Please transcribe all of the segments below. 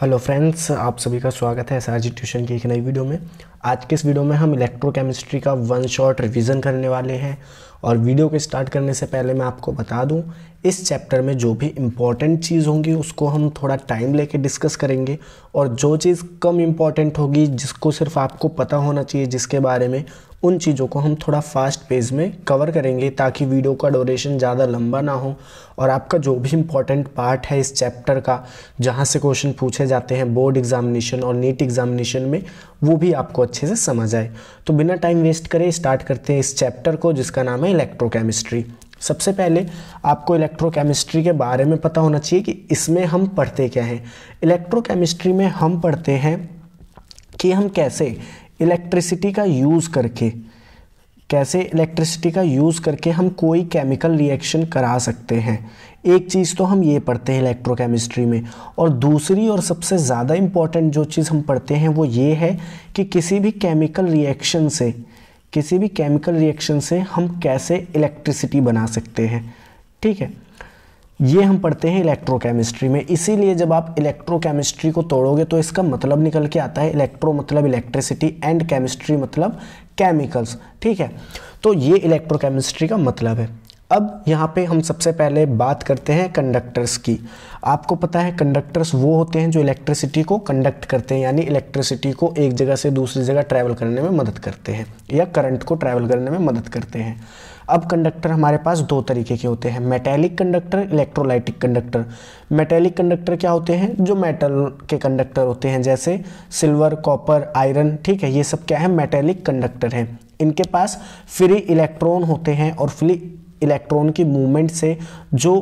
hello friends आप सभी का स्वागत है एस आर जी ट्यूशन की एक नई वीडियो में आज के इस वीडियो में हम इलेक्ट्रोकेमिस्ट्री का वन शॉट रिवीजन करने वाले हैं और वीडियो को स्टार्ट करने से पहले मैं आपको बता दूं इस चैप्टर में जो भी इम्पॉर्टेंट चीज़ होंगी उसको हम थोड़ा टाइम लेके डिस्कस करेंगे और जो चीज़ कम इम्पॉर्टेंट होगी जिसको सिर्फ आपको पता होना चाहिए जिसके बारे में उन चीज़ों को हम थोड़ा फास्ट पेज में कवर करेंगे ताकि वीडियो का ड्यूरेशन ज़्यादा लंबा ना हो और आपका जो भी इंपॉर्टेंट पार्ट है इस चैप्टर का जहाँ से क्वेश्चन पूछे जाते हैं बोर्ड एग्जामिनेशन और नीट एग्जामिनेशन में वो भी आपको अच्छे से समझ आए तो बिना टाइम वेस्ट करें स्टार्ट करते हैं इस चैप्टर को जिसका नाम है इलेक्ट्रोकेमिस्ट्री सबसे पहले आपको इलेक्ट्रोकेमिस्ट्री के बारे में पता होना चाहिए कि इसमें हम पढ़ते क्या हैं इलेक्ट्रोकेमिस्ट्री में हम पढ़ते हैं कि हम कैसे इलेक्ट्रिसिटी का यूज़ करके कैसे इलेक्ट्रिसिटी का यूज़ करके हम कोई केमिकल रिएक्शन करा सकते हैं एक चीज़ तो हम ये पढ़ते हैं इलेक्ट्रोकेमिस्ट्री में और दूसरी और सबसे ज़्यादा इम्पॉर्टेंट जो चीज़ हम पढ़ते हैं वो ये है कि किसी भी केमिकल रिएक्शन से किसी भी केमिकल रिएक्शन से हम कैसे इलेक्ट्रिसिटी बना सकते हैं ठीक है ये हम पढ़ते हैं इलेक्ट्रोकेमिस्ट्री में इसीलिए जब आप इलेक्ट्रोकेमिस्ट्री को तोड़ोगे तो इसका मतलब निकल के आता है इलेक्ट्रो मतलब इलेक्ट्रिसिटी एंड केमिस्ट्री मतलब केमिकल्स ठीक है तो ये इलेक्ट्रोकेमिस्ट्री का मतलब है अब यहाँ पे हम सबसे पहले बात करते हैं कंडक्टर्स की आपको पता है कंडक्टर्स वो होते हैं जो इलेक्ट्रिसिटी को कंडक्ट करते हैं यानी इलेक्ट्रिसिटी को एक जगह से दूसरी जगह ट्रैवल करने में मदद करते हैं या करंट को ट्रैवल करने में मदद करते हैं अब कंडक्टर हमारे पास दो तरीके के होते हैं metallic conductor electrolytic conductor metallic conductor क्या होते हैं जो मेटल के कंडक्टर होते हैं जैसे सिल्वर कॉपर आयरन ठीक है ये सब क्या है मेटेलिक कंडक्टर हैं इनके पास फ्री इलेक्ट्रॉन होते हैं और फ्री इलेक्ट्रॉन की मूवमेंट से जो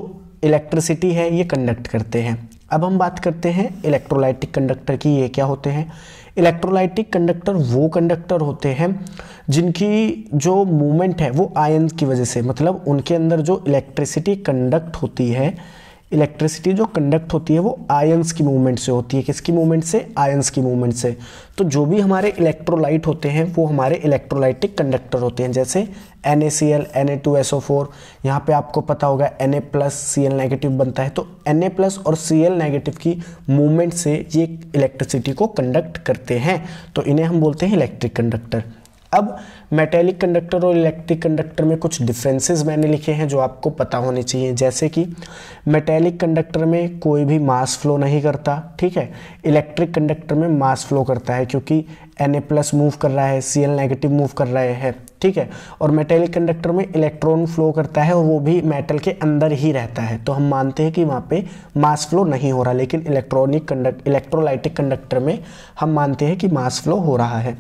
इलेक्ट्रिसिटी है ये कंडक्ट करते हैं अब हम बात करते हैं इलेक्ट्रोलाइटिक कंडक्टर की ये क्या होते हैं इलेक्ट्रोलाइटिक कंडक्टर वो कंडक्टर होते हैं जिनकी जो मूवमेंट है वो आयन की वजह से मतलब उनके अंदर जो इलेक्ट्रिसिटी कंडक्ट होती है इलेक्ट्रिसिटी जो कंडक्ट होती है वो आयंस की मूवमेंट से होती है किसकी मूवमेंट से आयंस की मूवमेंट से तो जो भी हमारे इलेक्ट्रोलाइट होते हैं वो हमारे इलेक्ट्रोलाइटिक कंडक्टर होते हैं जैसे N A C L N A two S O four यहाँ पर आपको पता होगा N A plus C L negative बनता है तो एन ए प्लस और सी एल नेगेटिव की मूवमेंट से ये इलेक्ट्रिसिटी को कंडक्ट करते हैं तो इन्हें हम बोलते हैं इलेक्ट्रिक कंडक्टर अब मेटेलिक कंडक्टर और इलेक्ट्रिक कंडक्टर में कुछ डिफरेंसेस मैंने लिखे हैं जो आपको पता होने चाहिए जैसे कि मेटेलिक कंडक्टर में कोई भी मास फ्लो नहीं करता ठीक है इलेक्ट्रिक कंडक्टर में मास फ्लो करता है क्योंकि एन ए प्लस मूव कर रहा है सी एल नेगेटिव मूव कर रहे हैं ठीक है और मेटेलिक कंडक्टर में इलेक्ट्रॉन फ्लो करता है और वो भी मेटल के अंदर ही रहता है तो हम मानते हैं कि वहाँ पे मास फ्लो नहीं हो रहा लेकिन इलेक्ट्रॉनिक कंडक्ट इलेक्ट्रोलाइटिक कंडक्टर में हम मानते हैं कि मास फ्लो हो रहा है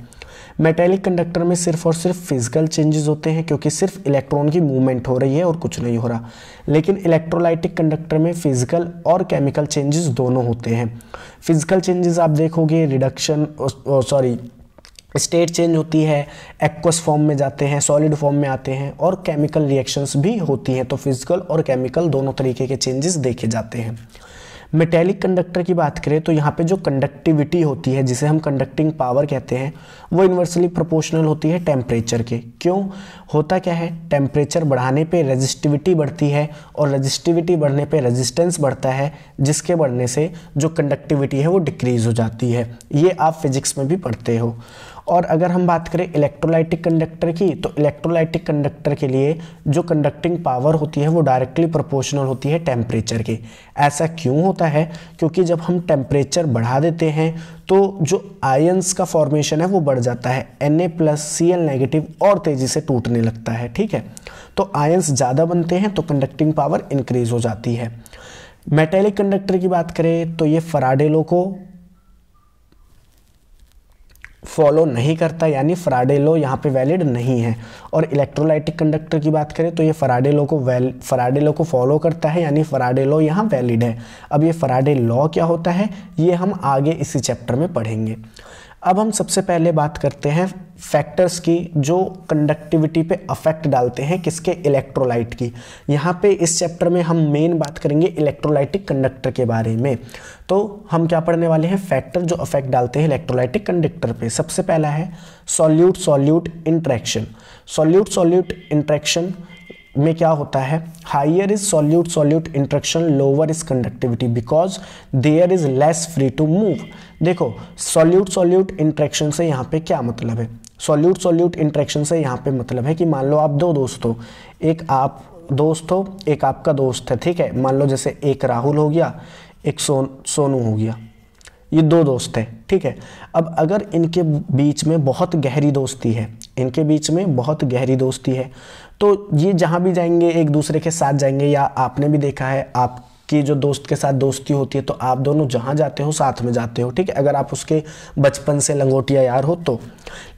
मेटेलिक कंडक्टर में सिर्फ और सिर्फ फिजिकल चेंजेस होते हैं क्योंकि सिर्फ इलेक्ट्रॉन की मूवमेंट हो रही है और कुछ नहीं हो रहा लेकिन इलेक्ट्रोलाइटिक कंडक्टर में फिजिकल और केमिकल चेंजेस दोनों होते हैं फिजिकल चेंजेस आप देखोगे रिडक्शन सॉरी स्टेट चेंज होती है एक्वस फॉर्म में जाते हैं सॉलिड फॉर्म में आते हैं और केमिकल रिएक्शंस भी होती हैं तो फिजिकल और केमिकल दोनों तरीके के चेंजेस देखे जाते हैं मेटेलिक कंडक्टर की बात करें तो यहाँ पे जो कंडक्टिविटी होती है जिसे हम कंडक्टिंग पावर कहते हैं वो इन्वर्सली प्रोपोर्शनल होती है टेम्परेचर के क्यों होता क्या है टेम्परेचर बढ़ाने पे रजिस्टिविटी बढ़ती है और रजिस्टिविटी बढ़ने पे रेजिस्टेंस बढ़ता है जिसके बढ़ने से जो कंडक्टिविटी है वो डिक्रीज़ हो जाती है ये आप फिजिक्स में भी पढ़ते हो और अगर हम बात करें इलेक्ट्रोलाइटिक कंडक्टर की तो इलेक्ट्रोलाइटिक कंडक्टर के लिए जो कंडक्टिंग पावर होती है वो डायरेक्टली प्रोपोर्शनल होती है टेम्परेचर के ऐसा क्यों होता है क्योंकि जब हम टेम्परेचर बढ़ा देते हैं तो जो आयंस का फॉर्मेशन है वो बढ़ जाता है N A plus C L negative और तेज़ी से टूटने लगता है ठीक है तो आयंस ज़्यादा बनते हैं तो कंडक्टिंग पावर इंक्रीज़ हो जाती है मेटेलिक कंडक्टर की बात करें तो ये फराडेलो को फॉलो नहीं करता यानी फ्राडे लो यहाँ पे वैलिड नहीं है और इलेक्ट्रोलाइटिक कंडक्टर की बात करें तो ये फराडे लो को वैल फराडे लो को फॉलो करता है यानी फराडे लो यहाँ वैलिड है अब ये फराडे लॉ क्या होता है ये हम आगे इसी चैप्टर में पढ़ेंगे अब हम सबसे पहले बात करते हैं फैक्टर्स की जो कंडक्टिविटी पे अफेक्ट डालते हैं किसके इलेक्ट्रोलाइट की यहाँ पे इस चैप्टर में हम मेन बात करेंगे इलेक्ट्रोलाइटिक कंडक्टर के बारे में तो हम क्या पढ़ने वाले हैं फैक्टर जो अफेक्ट डालते हैं इलेक्ट्रोलाइटिक कंडक्टर पे सबसे पहला है solute solute interaction solute solute interaction में क्या होता है higher is solute solute interaction lower is conductivity because there is less free to move देखो सॉल्यूट सॉल्यूट इंट्रैक्शन से यहाँ पे क्या मतलब है सॉल्यूट सॉल्यूट इंट्रैक्शन से यहाँ पे मतलब है कि मान लो आप दो दोस्त हो एक आप दोस्त हो एक आपका दोस्त है ठीक है मान लो जैसे एक राहुल हो गया एक सोनू हो गया ये दो दोस्त हैं ठीक है अब अगर इनके बीच में बहुत गहरी दोस्ती है इनके बीच में बहुत गहरी दोस्ती है तो ये जहाँ भी जाएंगे एक दूसरे के साथ जाएंगे या आपने भी देखा है आप कि जो दोस्त के साथ दोस्ती होती है तो आप दोनों जहाँ जाते हो साथ में जाते हो ठीक है अगर आप उसके बचपन से लंगोटिया यार हो तो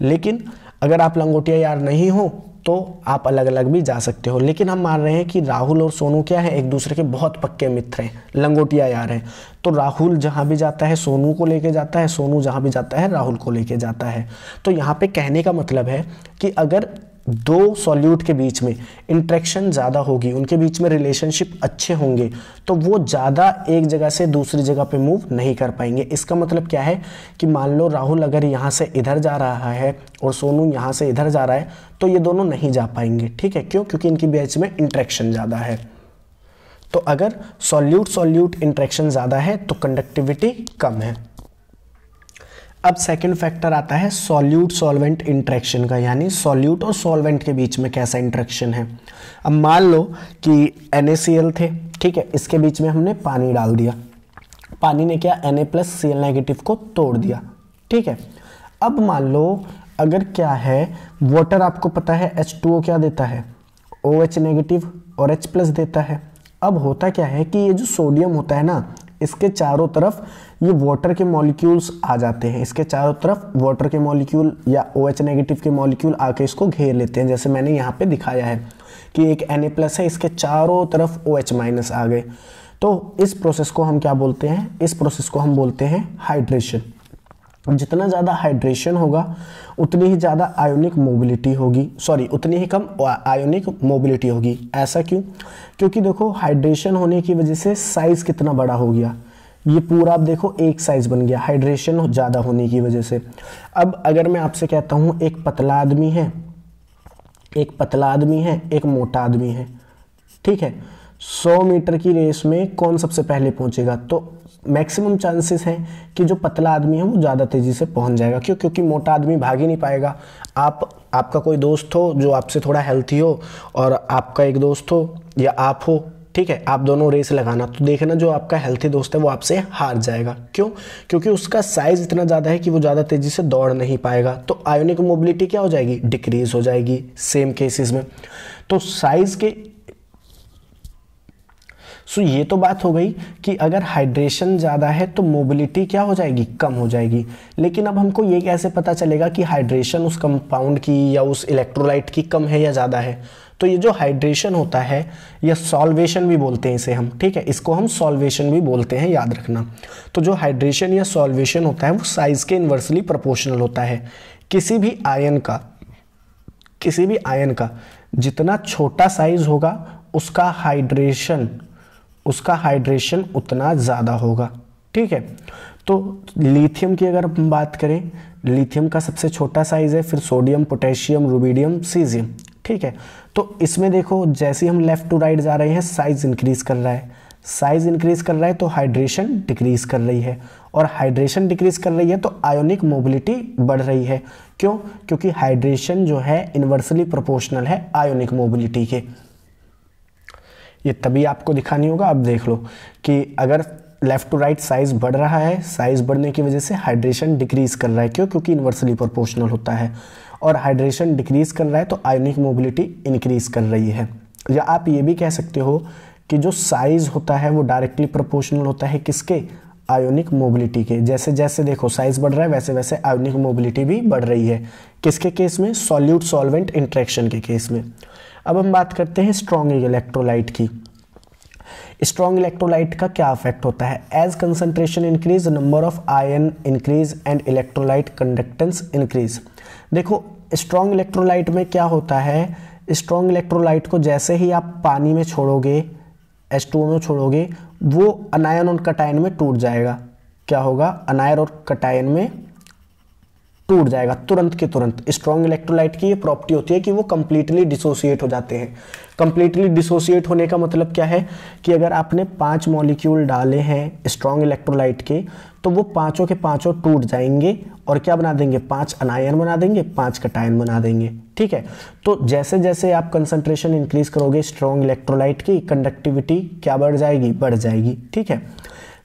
लेकिन अगर आप लंगोटिया यार नहीं हो तो आप अलग अलग भी जा सकते हो लेकिन हम मान रहे हैं कि राहुल और सोनू क्या है एक दूसरे के बहुत पक्के मित्र हैं लंगोटिया यार हैं तो राहुल जहाँ भी जाता है सोनू को लेके जाता है सोनू जहाँ भी जाता है राहुल को लेके जाता है तो यहाँ पे कहने का मतलब है कि अगर दो सॉल्यूट के बीच में इंट्रैक्शन ज़्यादा होगी उनके बीच में रिलेशनशिप अच्छे होंगे तो वो ज़्यादा एक जगह से दूसरी जगह पे मूव नहीं कर पाएंगे इसका मतलब क्या है कि मान लो राहुल अगर यहाँ से इधर जा रहा है और सोनू यहाँ से इधर जा रहा है तो ये दोनों नहीं जा पाएंगे ठीक है क्यों क्योंकि इनके बीच में इंट्रैक्शन ज़्यादा है तो अगर सॉल्यूट सॉल्यूट इंट्रैक्शन ज़्यादा है तो कंडक्टिविटी कम है अब सेकंड फैक्टर आता है सॉल्यूट सॉल्वेंट इंट्रैक्शन का यानी सॉल्यूट और सॉल्वेंट के बीच में कैसा इंट्रैक्शन है अब मान लो कि एन थे ठीक है इसके बीच में हमने पानी डाल दिया पानी ने क्या N A plus C L negative को तोड़ दिया ठीक है अब मान लो अगर क्या है वाटर आपको पता है एच टू ओ क्या देता है ओ एच नेगेटिव और एच प्लस देता है अब होता क्या है कि ये जो सोडियम होता है ना इसके चारों तरफ ये वाटर के मॉलिक्यूल्स आ जाते हैं इसके चारों तरफ वाटर के मॉलिक्यूल या ओ OH नेगेटिव के मॉलिक्यूल आके इसको घेर लेते हैं जैसे मैंने यहाँ पे दिखाया है कि एक एन प्लस है इसके चारों तरफ ओ OH माइनस आ गए तो इस प्रोसेस को हम क्या बोलते हैं इस प्रोसेस को हम बोलते हैं हाइड्रेशन जितना ज़्यादा हाइड्रेशन होगा उतनी ही ज़्यादा आयोनिक मोबिलिटी होगी सॉरी उतनी ही कम आयोनिक मोबिलिटी होगी ऐसा क्यों क्योंकि देखो हाइड्रेशन होने की वजह से साइज़ कितना बड़ा हो गया ये पूरा आप देखो एक साइज़ बन गया हाइड्रेशन ज़्यादा होने की वजह से अब अगर मैं आपसे कहता हूँ एक पतला आदमी है एक पतला आदमी है एक मोटा आदमी है ठीक है 100 मीटर की रेस में कौन सबसे पहले पहुंचेगा तो मैक्सिमम चांसेस हैं कि जो पतला आदमी है वो ज़्यादा तेज़ी से पहुंच जाएगा क्यों क्योंकि मोटा आदमी भाग ही नहीं पाएगा आप आपका कोई दोस्त हो जो आपसे थोड़ा हेल्थी हो और आपका एक दोस्त हो या आप हो ठीक है आप दोनों रेस लगाना तो देखना जो आपका हेल्थी दोस्त है वो आपसे हार जाएगा क्यों क्योंकि उसका साइज इतना ज़्यादा है कि वो ज़्यादा तेज़ी से दौड़ नहीं पाएगा तो आयोनिक मोबिलिटी क्या हो जाएगी डिक्रीज हो जाएगी सेम केसेस में तो साइज के सो ये तो बात हो गई कि अगर हाइड्रेशन ज़्यादा है तो मोबिलिटी क्या हो जाएगी कम हो जाएगी लेकिन अब हमको ये कैसे पता चलेगा कि हाइड्रेशन उस कंपाउंड की या उस इलेक्ट्रोलाइट की कम है या ज़्यादा है तो ये जो हाइड्रेशन होता है या सॉल्वेशन भी बोलते हैं इसे हम ठीक है इसको हम सॉल्वेशन भी बोलते हैं याद रखना तो जो हाइड्रेशन या सॉल्वेशन होता है वो साइज़ के इन्वर्सली प्रोपोर्शनल होता है किसी भी आयन का किसी भी आयन का जितना छोटा साइज़ होगा उसका हाइड्रेशन उसका हाइड्रेशन उतना ज़्यादा होगा ठीक है तो लिथियम की अगर हम बात करें लिथियम का सबसे छोटा साइज़ है फिर सोडियम पोटेशियम रूबीडियम सीजियम ठीक है तो इसमें देखो जैसे हम लेफ़्ट टू राइट जा रहे हैं साइज इंक्रीज़ कर रहा है साइज इंक्रीज़ कर रहा है तो हाइड्रेशन डिक्रीज़ कर रही है और हाइड्रेशन डिक्रीज़ कर रही है तो आयोनिक मोबिलिटी बढ़ रही है क्यों क्योंकि हाइड्रेशन जो है इन्वर्सली प्रोपोर्शनल है आयोनिक मोबिलिटी के ये तभी आपको दिखानी होगा आप देख लो कि अगर लेफ़्ट टू राइट साइज़ बढ़ रहा है साइज़ बढ़ने की वजह से हाइड्रेशन डिक्रीज़ कर रहा है क्यों क्योंकि इन्वर्सली प्रोपोर्शनल होता है और हाइड्रेशन डिक्रीज़ कर रहा है तो आयोनिक मोबिलिटी इंक्रीज़ कर रही है या आप ये भी कह सकते हो कि जो साइज़ होता है वो डायरेक्टली प्रोपोर्शनल होता है किसके आयोनिक मोबिलिटी के जैसे जैसे देखो साइज़ बढ़ रहा है वैसे वैसे आयोनिक मोबिलिटी भी बढ़ रही है किसके केस में सॉल्यूट सॉल्वेंट इंट्रैक्शन के केस में अब हम बात करते हैं स्ट्रॉन्ग इलेक्ट्रोलाइट की स्ट्रॉन्ग इलेक्ट्रोलाइट का क्या इफेक्ट होता है as concentration increase number of ion increase and electrolyte conductance increase देखो स्ट्रॉन्ग इलेक्ट्रोलाइट में क्या होता है स्ट्रॉन्ग इलेक्ट्रोलाइट को जैसे ही आप पानी में छोड़ोगे एच में छोड़ोगे वो अनायन और कटायन में टूट जाएगा क्या होगा अनायर और कटायन में टूट जाएगा तुरंत के तुरंत स्ट्रॉन्ग इलेक्ट्रोलाइट की ये प्रॉपर्टी होती है कि वो कम्प्लीटली डिसोसिएट हो जाते हैं कम्प्लीटली डिसोसिएट होने का मतलब क्या है कि अगर आपने पांच मॉलिक्यूल डाले हैं स्ट्रॉन्ग इलेक्ट्रोलाइट के तो वो पांचों के पांचों टूट जाएंगे और क्या बना देंगे पांच अनायन बना देंगे पांच कटायन बना देंगे ठीक है तो जैसे जैसे आप कंसंट्रेशन इंक्रीज करोगे स्ट्रॉन्ग इलेक्ट्रोलाइट की कंडक्टिविटी क्या बढ़ जाएगी बढ़ जाएगी ठीक है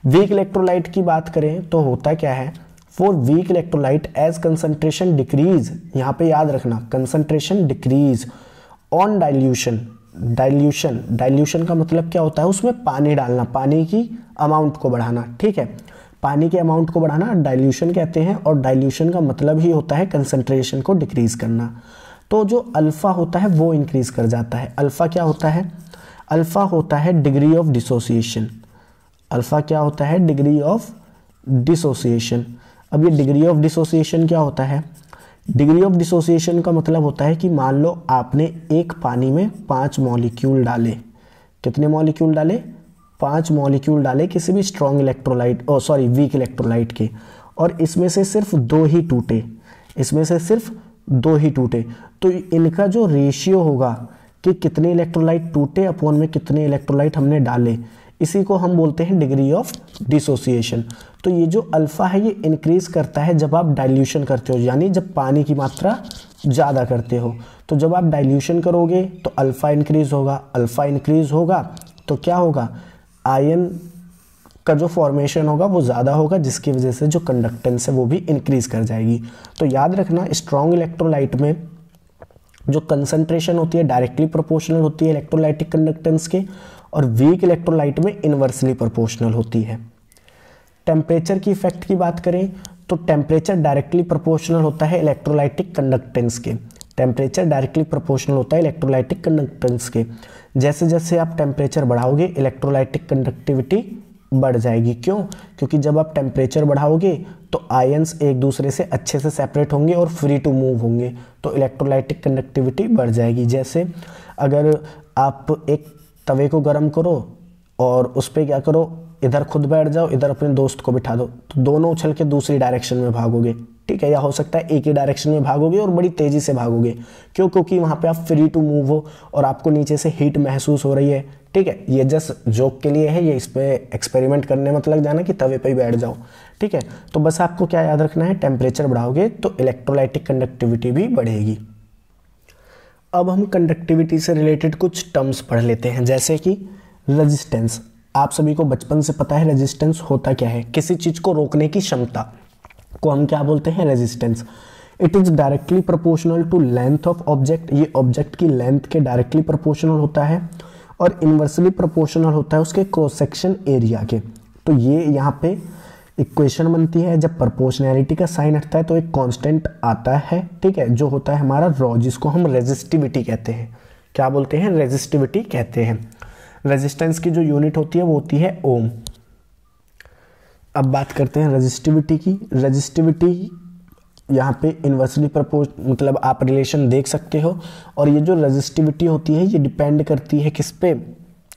वीक इलेक्ट्रोलाइट की बात करें तो होता क्या है for weak electrolyte as concentration decrease यहां पे याद रखना concentration decrease on dilution dilution dilution का मतलब क्या होता है उसमें पानी डालना पानी की अमाउंट को बढ़ाना ठीक है पानी के अमाउंट को बढ़ाना डाइल्यूशन कहते हैं और डाइल्यूशन का मतलब ही होता है कंसनट्रेशन को डिक्रीज़ करना तो जो अल्फ़ा होता है वो इंक्रीज़ कर जाता है अल्फ़ा क्या होता है अल्फ़ा होता है डिग्री ऑफ डिसोसिएशन अल्फ़ा क्या होता है डिग्री ऑफ डिसोसिएशन अब ये डिग्री ऑफ डिसोसिएशन क्या होता है डिग्री ऑफ डिसोसिएशन का मतलब होता है कि मान लो आपने एक पानी में पांच मॉलिक्यूल डाले कितने मॉलिक्यूल डाले पांच मॉलिक्यूल डाले किसी भी स्ट्रॉन्ग इलेक्ट्रोलाइट और सॉरी वीक इलेक्ट्रोलाइट के और इसमें से सिर्फ दो ही टूटे इसमें से सिर्फ दो ही टूटे तो इनका जो रेशियो होगा कि कितने इलेक्ट्रोलाइट टूटे अपॉन में कितने इलेक्ट्रोलाइट हमने डाले इसी को हम बोलते हैं डिग्री ऑफ डिसोसिएशन तो ये जो अल्फ़ा है ये इंक्रीज़ करता है जब आप डाइल्यूशन करते हो यानी जब पानी की मात्रा ज़्यादा करते हो तो जब आप डाइल्यूशन करोगे तो अल्फ़ा इंक्रीज़ होगा अल्फ़ा इंक्रीज़ होगा तो क्या होगा आयन का जो फॉर्मेशन होगा वो ज़्यादा होगा जिसकी वजह से जो कंडक्टेंस है वो भी इंक्रीज़ कर जाएगी तो याद रखना स्ट्रॉन्ग इलेक्ट्रोलाइट में जो कंसंट्रेशन होती है डायरेक्टली प्रोपोर्शनल होती है इलेक्ट्रोलाइटिक कंडक्टेंस के और वीक इलेक्ट्रोलाइट में इन्वर्सली प्रोपोर्शनल होती है टेम्परेचर की इफेक्ट की बात करें तो टेम्परेचर डायरेक्टली प्रोपोर्शनल होता है इलेक्ट्रोलाइटिक कंडक्टेंस के टेम्परेचर डायरेक्टली प्रोपोर्शनल होता है इलेक्ट्रोलाइटिक कंडक्टेंस के जैसे जैसे आप टेम्परेचर बढ़ाओगे इलेक्ट्रोलाइटिक कंडक्टिविटी बढ़ जाएगी क्यों क्योंकि जब आप टेम्परेचर बढ़ाओगे तो आयंस एक दूसरे से अच्छे से सेपरेट होंगे और फ्री टू मूव होंगे तो इलेक्ट्रोलाइटिक कंडक्टिविटी बढ़ जाएगी जैसे अगर आप एक तवे को गर्म करो और उस पर क्या करो इधर खुद बैठ जाओ इधर अपने दोस्त को बिठा दो तो दोनों उछल के दूसरी डायरेक्शन में भागोगे ठीक है या हो सकता है एक ही डायरेक्शन में भागोगे और बड़ी तेज़ी से भागोगे क्यों क्योंकि वहां पे आप फ्री टू मूव हो और आपको नीचे से हीट महसूस हो रही है ठीक है ये जस्ट जॉक के लिए है ये इस पर एक्सपेरिमेंट करने मत लग जाना कि तवे पर ही बैठ जाओ ठीक है तो बस आपको क्या याद रखना है टेम्परेचर बढ़ाओगे तो इलेक्ट्रोलाइटिक कंडक्टिविटी भी बढ़ेगी अब हम कंडक्टिविटी से रिलेटेड कुछ टर्म्स पढ़ लेते हैं जैसे कि रजिस्टेंस आप सभी को बचपन से पता है रजिस्टेंस होता क्या है किसी चीज़ को रोकने की क्षमता को हम क्या बोलते हैं resistance it is directly proportional to length of object ये ऑब्जेक्ट की लेंथ के डायरेक्टली प्रोपोर्शनल होता है और इन्वर्सली प्रोपोर्शनल होता है उसके क्रॉस सेक्शन एरिया के तो ये यहाँ पे इक्वेशन बनती है जब प्रोपोर्शनैलिटी का साइन हटता है तो एक कांस्टेंट आता है ठीक है जो होता है हमारा रॉ जिसको हम रेजिस्टिविटी कहते हैं क्या बोलते हैं रेजिस्टिविटी कहते हैं रेजिस्टेंस की जो यूनिट होती है वो होती है ओम अब बात करते हैं रजिस्टिविटी की रजिस्टिविटी यहाँ पे इन्वर्सली प्रपोज मतलब आप रिलेशन देख सकते हो और ये जो रजिस्टिविटी होती है ये डिपेंड करती है किस पे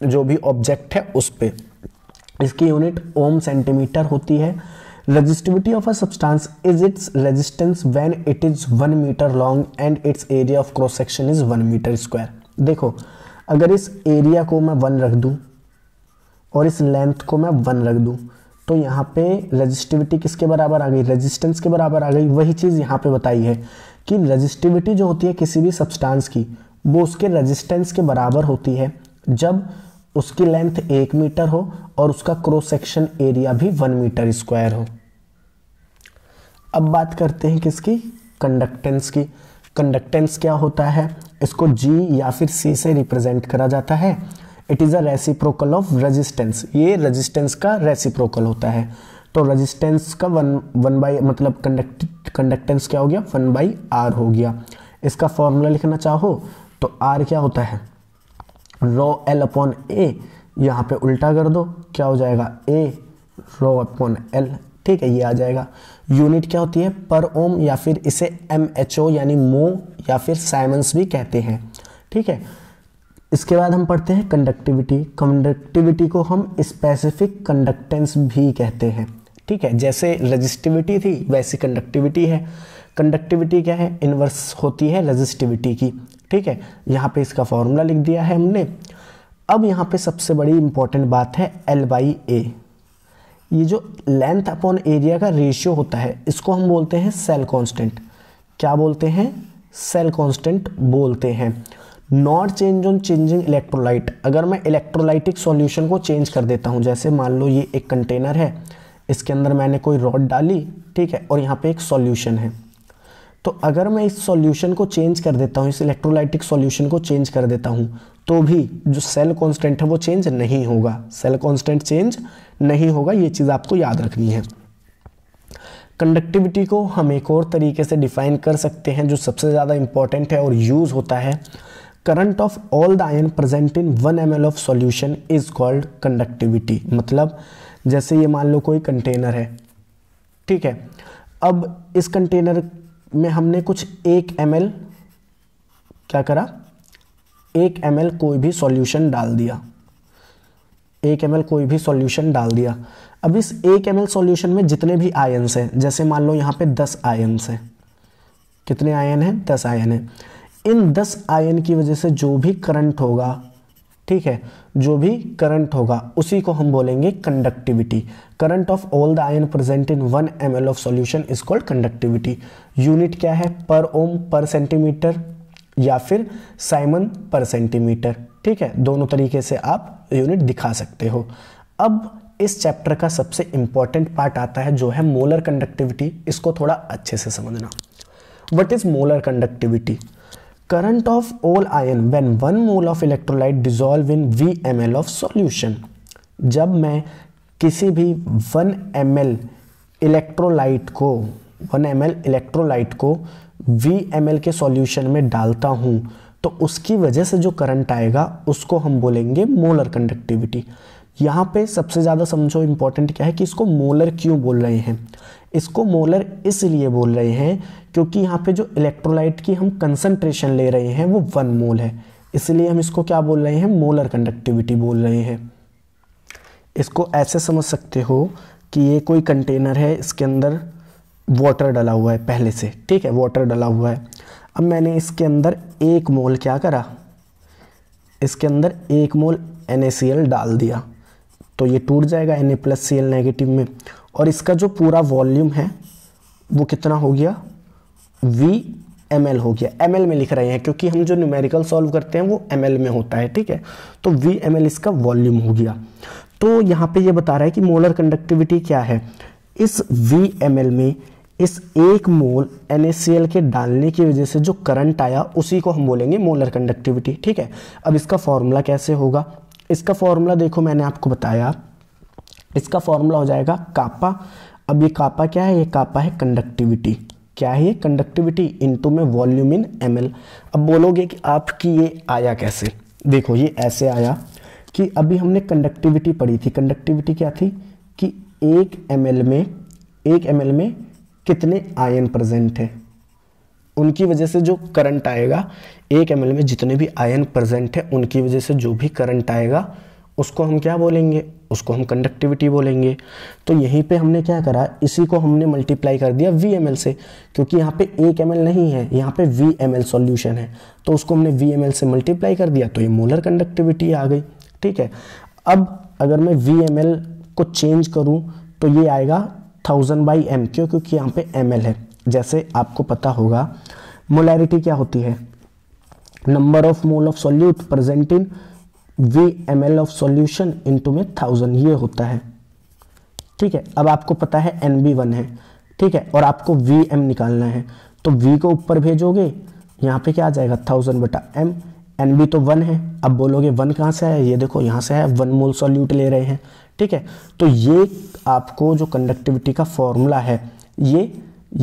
जो भी ऑब्जेक्ट है उस पे इसकी यूनिट ओम सेंटीमीटर होती है resistivity of a substance is its resistance when it is one metre long and its area of cross section is one metre square देखो अगर इस एरिया को मैं वन रख दूँ और इस लेंथ को मैं वन रख दूँ तो यहाँ पे रजिस्टिविटी किसके बराबर आ गई रेजिस्टेंस के बराबर आ गई वही चीज़ यहाँ पे बताई है कि रजिस्टिविटी जो होती है किसी भी सब्सटेंस की वो उसके रजिस्टेंस के बराबर होती है जब उसकी लेंथ एक मीटर हो और उसका क्रॉस सेक्शन एरिया भी वन मीटर स्क्वायर हो अब बात करते हैं किसकी कंडक्टेंस की कंडक्टेंस क्या होता है इसको जी या फिर सी से रिप्रेजेंट करा जाता है it is a reciprocal of resistance ये रेजिस्टेंस का रेसिप्रोकल होता है तो रेजिस्टेंस का वन वन बाई मतलब कंडक्ट कंडक्टेंस क्या हो गया वन बाई आर हो गया इसका फॉर्मूला लिखना चाहो तो आर क्या होता है रो एल अपॉन ए यहाँ पे उल्टा कर दो क्या हो जाएगा ए रो अपॉन एल ठीक है ये आ जाएगा यूनिट क्या होती है पर ओम या फिर इसे एम एच ओ यानी मो या फिर साइमंस भी कहते हैं ठीक है इसके बाद हम पढ़ते हैं कंडक्टिविटी कंडक्टिविटी को हम स्पेसिफिक कंडक्टेंस भी कहते हैं ठीक है जैसे रजिस्टिविटी थी वैसी कंडक्टिविटी है कंडक्टिविटी क्या है इन्वर्स होती है रजिस्टिविटी की ठीक है यहाँ पे इसका फॉर्मूला लिख दिया है हमने अब यहाँ पे सबसे बड़ी इंपॉर्टेंट बात है एल बाई ए ये जो लेंथ अपॉन एरिया का रेशियो होता है इसको हम बोलते हैं सेल कॉन्स्टेंट क्या बोलते हैं सेल कॉन्स्टेंट बोलते हैं not change on changing electrolyte अगर मैं इलेक्ट्रोलाइटिक सॉल्यूशन को चेंज कर देता हूँ जैसे मान लो ये एक कंटेनर है इसके अंदर मैंने कोई रॉड डाली ठीक है और यहाँ पे एक सॉल्यूशन है तो अगर मैं इस सॉल्यूशन को चेंज कर देता हूँ इस इलेक्ट्रोलाइटिक सॉल्यूशन को चेंज कर देता हूँ तो भी जो सेल कॉन्स्टेंट है वो चेंज नहीं होगा सेल कॉन्स्टेंट चेंज नहीं होगा ये चीज़ आपको याद रखनी है कंडक्टिविटी को हम एक और तरीके से डिफाइन कर सकते हैं जो सबसे ज़्यादा इंपॉर्टेंट है और यूज़ होता है current of all the ion present in one M of solution is called conductivity मतलब जैसे ये मान लो कोई कंटेनर है ठीक है अब इस कंटेनर में हमने कुछ एक एम क्या करा एक एम कोई भी सॉल्यूशन डाल दिया एक एम कोई भी सॉल्यूशन डाल दिया अब इस एक एम सॉल्यूशन में जितने भी आयन्स हैं जैसे मान लो यहाँ पे दस आयन्स हैं कितने आयन हैं दस आयन हैं इन दस आयन की वजह से जो भी करंट होगा ठीक है जो भी करंट होगा उसी को हम बोलेंगे conductivity current of all the ion present in one M L of solution is called conductivity unit क्या है पर ओम पर सेंटीमीटर या फिर साइमन पर सेंटीमीटर ठीक है दोनों तरीके से आप यूनिट दिखा सकते हो अब इस चैप्टर का सबसे इम्पॉर्टेंट पार्ट आता है जो है मोलर कंडक्टिविटी इसको थोड़ा अच्छे से समझना what is molar conductivity of all ion when one mole of electrolyte electrolyte in V M L of solution जब मैं किसी भी एम एल इलेक्ट्रोलाइट को एम एल इलेक्ट्रोलाइट को वी एल के सॉल्यूशन में डालता हूँ तो उसकी वजह से जो करंट आएगा उसको हम बोलेंगे मोलर कंडक्टिविटी यहाँ पे सबसे ज़्यादा समझो इम्पोर्टेंट क्या है कि इसको मोलर क्यों बोल रहे हैं इसको मोलर इसलिए बोल रहे हैं क्योंकि यहाँ पे जो इलेक्ट्रोलाइट की हम कंसनट्रेशन ले रहे हैं वो वन मोल है इसलिए हम इसको क्या बोल रहे हैं मोलर कंडक्टिविटी बोल रहे हैं इसको ऐसे समझ सकते हो कि ये कोई कंटेनर है इसके अंदर वाटर डला हुआ है पहले से ठीक है वाटर डला हुआ है अब मैंने इसके अंदर एक मोल क्या करा इसके अंदर एक मोल एन डाल दिया तो ये टूट जाएगा N A plus C L negative में और इसका जो पूरा वॉल्यूम है वो कितना हो गया वी एम हो गया एम में लिख रहे हैं क्योंकि हम जो न्यूमेरिकल सॉल्व करते हैं वो एम में होता है ठीक है तो वी एम इसका वॉल्यूम हो गया तो यहाँ पे ये बता रहा है कि मोलर कंडक्टिविटी क्या है इस वी एम में इस एक मोल एन के डालने की वजह से जो करंट आया उसी को हम बोलेंगे मोलर कंडक्टिविटी ठीक है अब इसका फॉर्मूला कैसे होगा इसका फॉर्मूला देखो मैंने आपको बताया इसका फॉर्मूला हो जाएगा कापा अब ये कापा क्या है ये कापा है कंडक्टिविटी क्या है ये कंडक्टिविटी इनटू में वॉल्यूम इन एम अब बोलोगे कि आपकी ये आया कैसे देखो ये ऐसे आया कि अभी हमने कंडक्टिविटी पढ़ी थी कंडक्टिविटी क्या थी कि एक एम में एक एम में कितने आयन प्रजेंट हैं उनकी वजह से जो करंट आएगा एक एम में जितने भी आयन प्रजेंट हैं उनकी वजह से जो भी करंट आएगा उसको हम क्या बोलेंगे उसको हम कंडक्टिविटी बोलेंगे तो यहीं पे हमने क्या करा इसी को हमने मल्टीप्लाई कर दिया वी से क्योंकि यहाँ पे एक एम नहीं है यहाँ पे वी एम सॉल्यूशन है तो उसको हमने वी से मल्टीप्लाई कर दिया तो ये मोलर कंडक्टिविटी आ गई ठीक है अब अगर मैं वी को चेंज करूँ तो ये आएगा थाउजेंड बाई एम क्यों क्योंकि यहाँ पे एम है जैसे आपको पता होगा मोलैरिटी क्या होती है number of mole of solute present in V M L of solution into में थाउजेंड ये होता है ठीक है अब आपको पता है एन बी वन है ठीक है और आपको वी एम निकालना है तो वी को ऊपर भेजोगे यहाँ पे क्या आ जाएगा थाउजेंड बटा एम एन बी तो वन है अब बोलोगे वन कहाँ से है ये देखो यहाँ से है वन मोल सॉल्यूट ले रहे हैं ठीक है तो ये आपको जो कंडक्टिविटी का फॉर्मूला है ये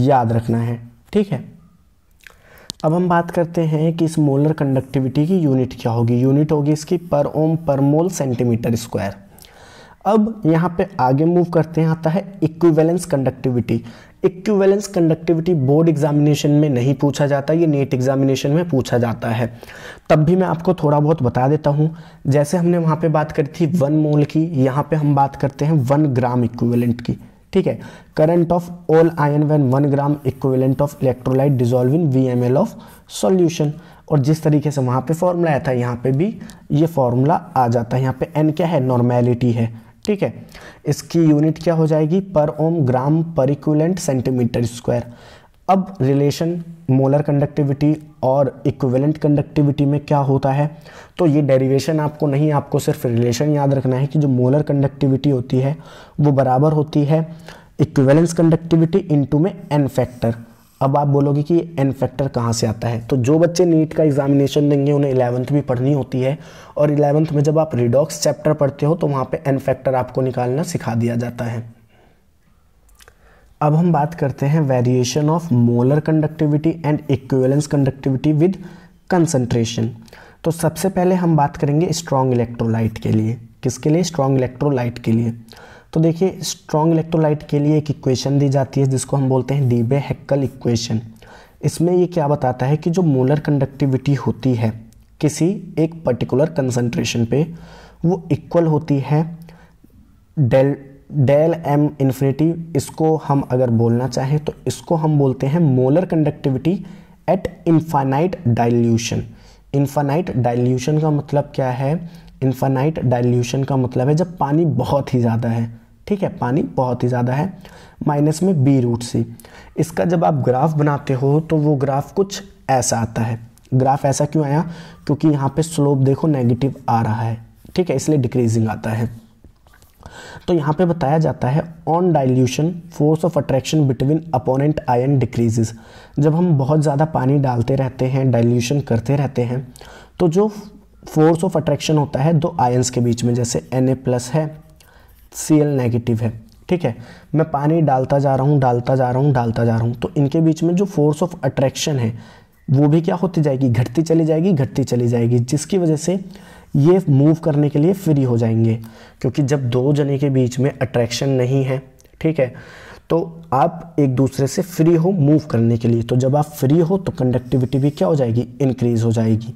याद रखना है ठीक है अब हम बात करते हैं कि इस मोलर कंडक्टिविटी की यूनिट क्या होगी यूनिट होगी इसकी पर ओम पर मोल सेंटीमीटर स्क्वायर अब यहाँ पे आगे मूव करते हैं आता है equivalence conductivity equivalence conductivity board examination में नहीं पूछा जाता ये नेट एग्जामिनेशन में पूछा जाता है तब भी मैं आपको थोड़ा बहुत बता देता हूँ जैसे हमने वहाँ पे बात करी थी वन मोल की यहाँ पे हम बात करते हैं वन ग्राम इक्विवेलेंट की ठीक है current of all ion when one gram equivalent of electrolyte dissolve in V M L of solution और जिस तरीके से वहाँ पे फॉर्मूला आया था यहाँ पे भी ये फॉर्मूला आ जाता है यहाँ पे एन क्या है नॉर्मेलिटी है ठीक है इसकी यूनिट क्या हो जाएगी पर ohm gram per equivalent centimetre square अब रिलेशन मोलर कंडक्टिविटी और इक्विवेलेंट कंडक्टिविटी में क्या होता है तो ये डेरिवेशन आपको नहीं आपको सिर्फ रिलेशन याद रखना है कि जो मोलर कंडक्टिविटी होती है वो बराबर होती है इक्विवेलेंस कंडक्टिविटी इनटू में एन फैक्टर अब आप बोलोगे कि एन फैक्टर कहाँ से आता है तो जो बच्चे नीट का एग्जामिनेशन देंगे उन्हें इलेवंथ भी पढ़नी होती है और इलेवंथ में जब आप रिडॉक्स चैप्टर पढ़ते हो तो वहाँ पर एन फैक्टर आपको निकालना सिखा दिया जाता है अब हम बात करते हैं variation of molar conductivity and equivalence conductivity with concentration तो सबसे पहले हम बात करेंगे स्ट्रॉन्ग इलेक्ट्रोलाइट के लिए किसके लिए स्ट्रॉन्ग इलेक्ट्रोलाइट के लिए तो देखिए स्ट्रॉन्ग इलेक्ट्रोलाइट के लिए एक इक्वेशन दी जाती है जिसको हम बोलते हैं डीबे हेक्कल इक्वेशन इसमें ये क्या बताता है कि जो मोलर कंडक्टिविटी होती है किसी एक पर्टिकुलर कंसनट्रेशन पे वो इक्वल होती है डेल डेल एम इन्फिनिटी इसको हम अगर बोलना चाहें तो इसको हम बोलते हैं molar conductivity at infinite dilution infinite dilution का मतलब क्या है इन्फानाइट डाइल्यूशन का मतलब है जब पानी बहुत ही ज़्यादा है ठीक है पानी बहुत ही ज़्यादा है माइनस में बी रूट सी इसका जब आप ग्राफ बनाते हो तो वो ग्राफ कुछ ऐसा आता है ग्राफ ऐसा क्यों आया क्योंकि यहाँ पे स्लोप देखो नेगेटिव आ रहा है ठीक है इसलिए डिक्रीजिंग आता है तो यहाँ पे बताया जाता है on dilution force of attraction between opponent ion decreases जब हम बहुत ज़्यादा पानी डालते रहते हैं डाइल्यूशन करते रहते हैं तो जो फोर्स ऑफ अट्रैक्शन होता है दो आयन्स के बीच में जैसे एन प्लस है सी नेगेटिव है ठीक है मैं पानी डालता जा रहा हूँ डालता जा रहा हूँ डालता जा रहा हूँ तो इनके बीच में जो फोर्स ऑफ अट्रैक्शन है वो भी क्या होती जाएगी घटती चली जाएगी घटती चली जाएगी जिसकी वजह से ये मूव करने के लिए फ्री हो जाएंगे क्योंकि जब दो जने के बीच में अट्रैक्शन नहीं है ठीक है तो आप एक दूसरे से फ्री हो मूव करने के लिए तो जब आप फ्री हो तो कंडक्टिविटी भी क्या हो जाएगी इंक्रीज हो जाएगी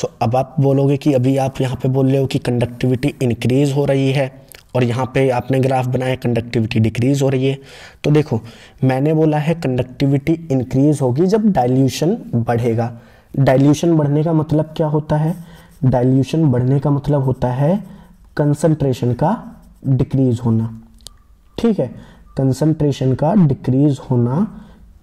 सो so, अब आप बोलोगे कि अभी आप यहाँ पे बोल रहे हो कि कंडक्टिविटी इंक्रीज हो रही है और यहाँ पे आपने ग्राफ बनाया कंडक्टिविटी डिक्रीज हो रही है तो देखो मैंने बोला है कंडक्टिविटी इंक्रीज होगी जब डाइल्यूशन बढ़ेगा डाइल्यूशन बढ़ने का मतलब क्या होता है डाइल्यूशन बढ़ने का मतलब होता है कंसंट्रेशन का डिक्रीज होना ठीक है कंसंट्रेशन का डिक्रीज होना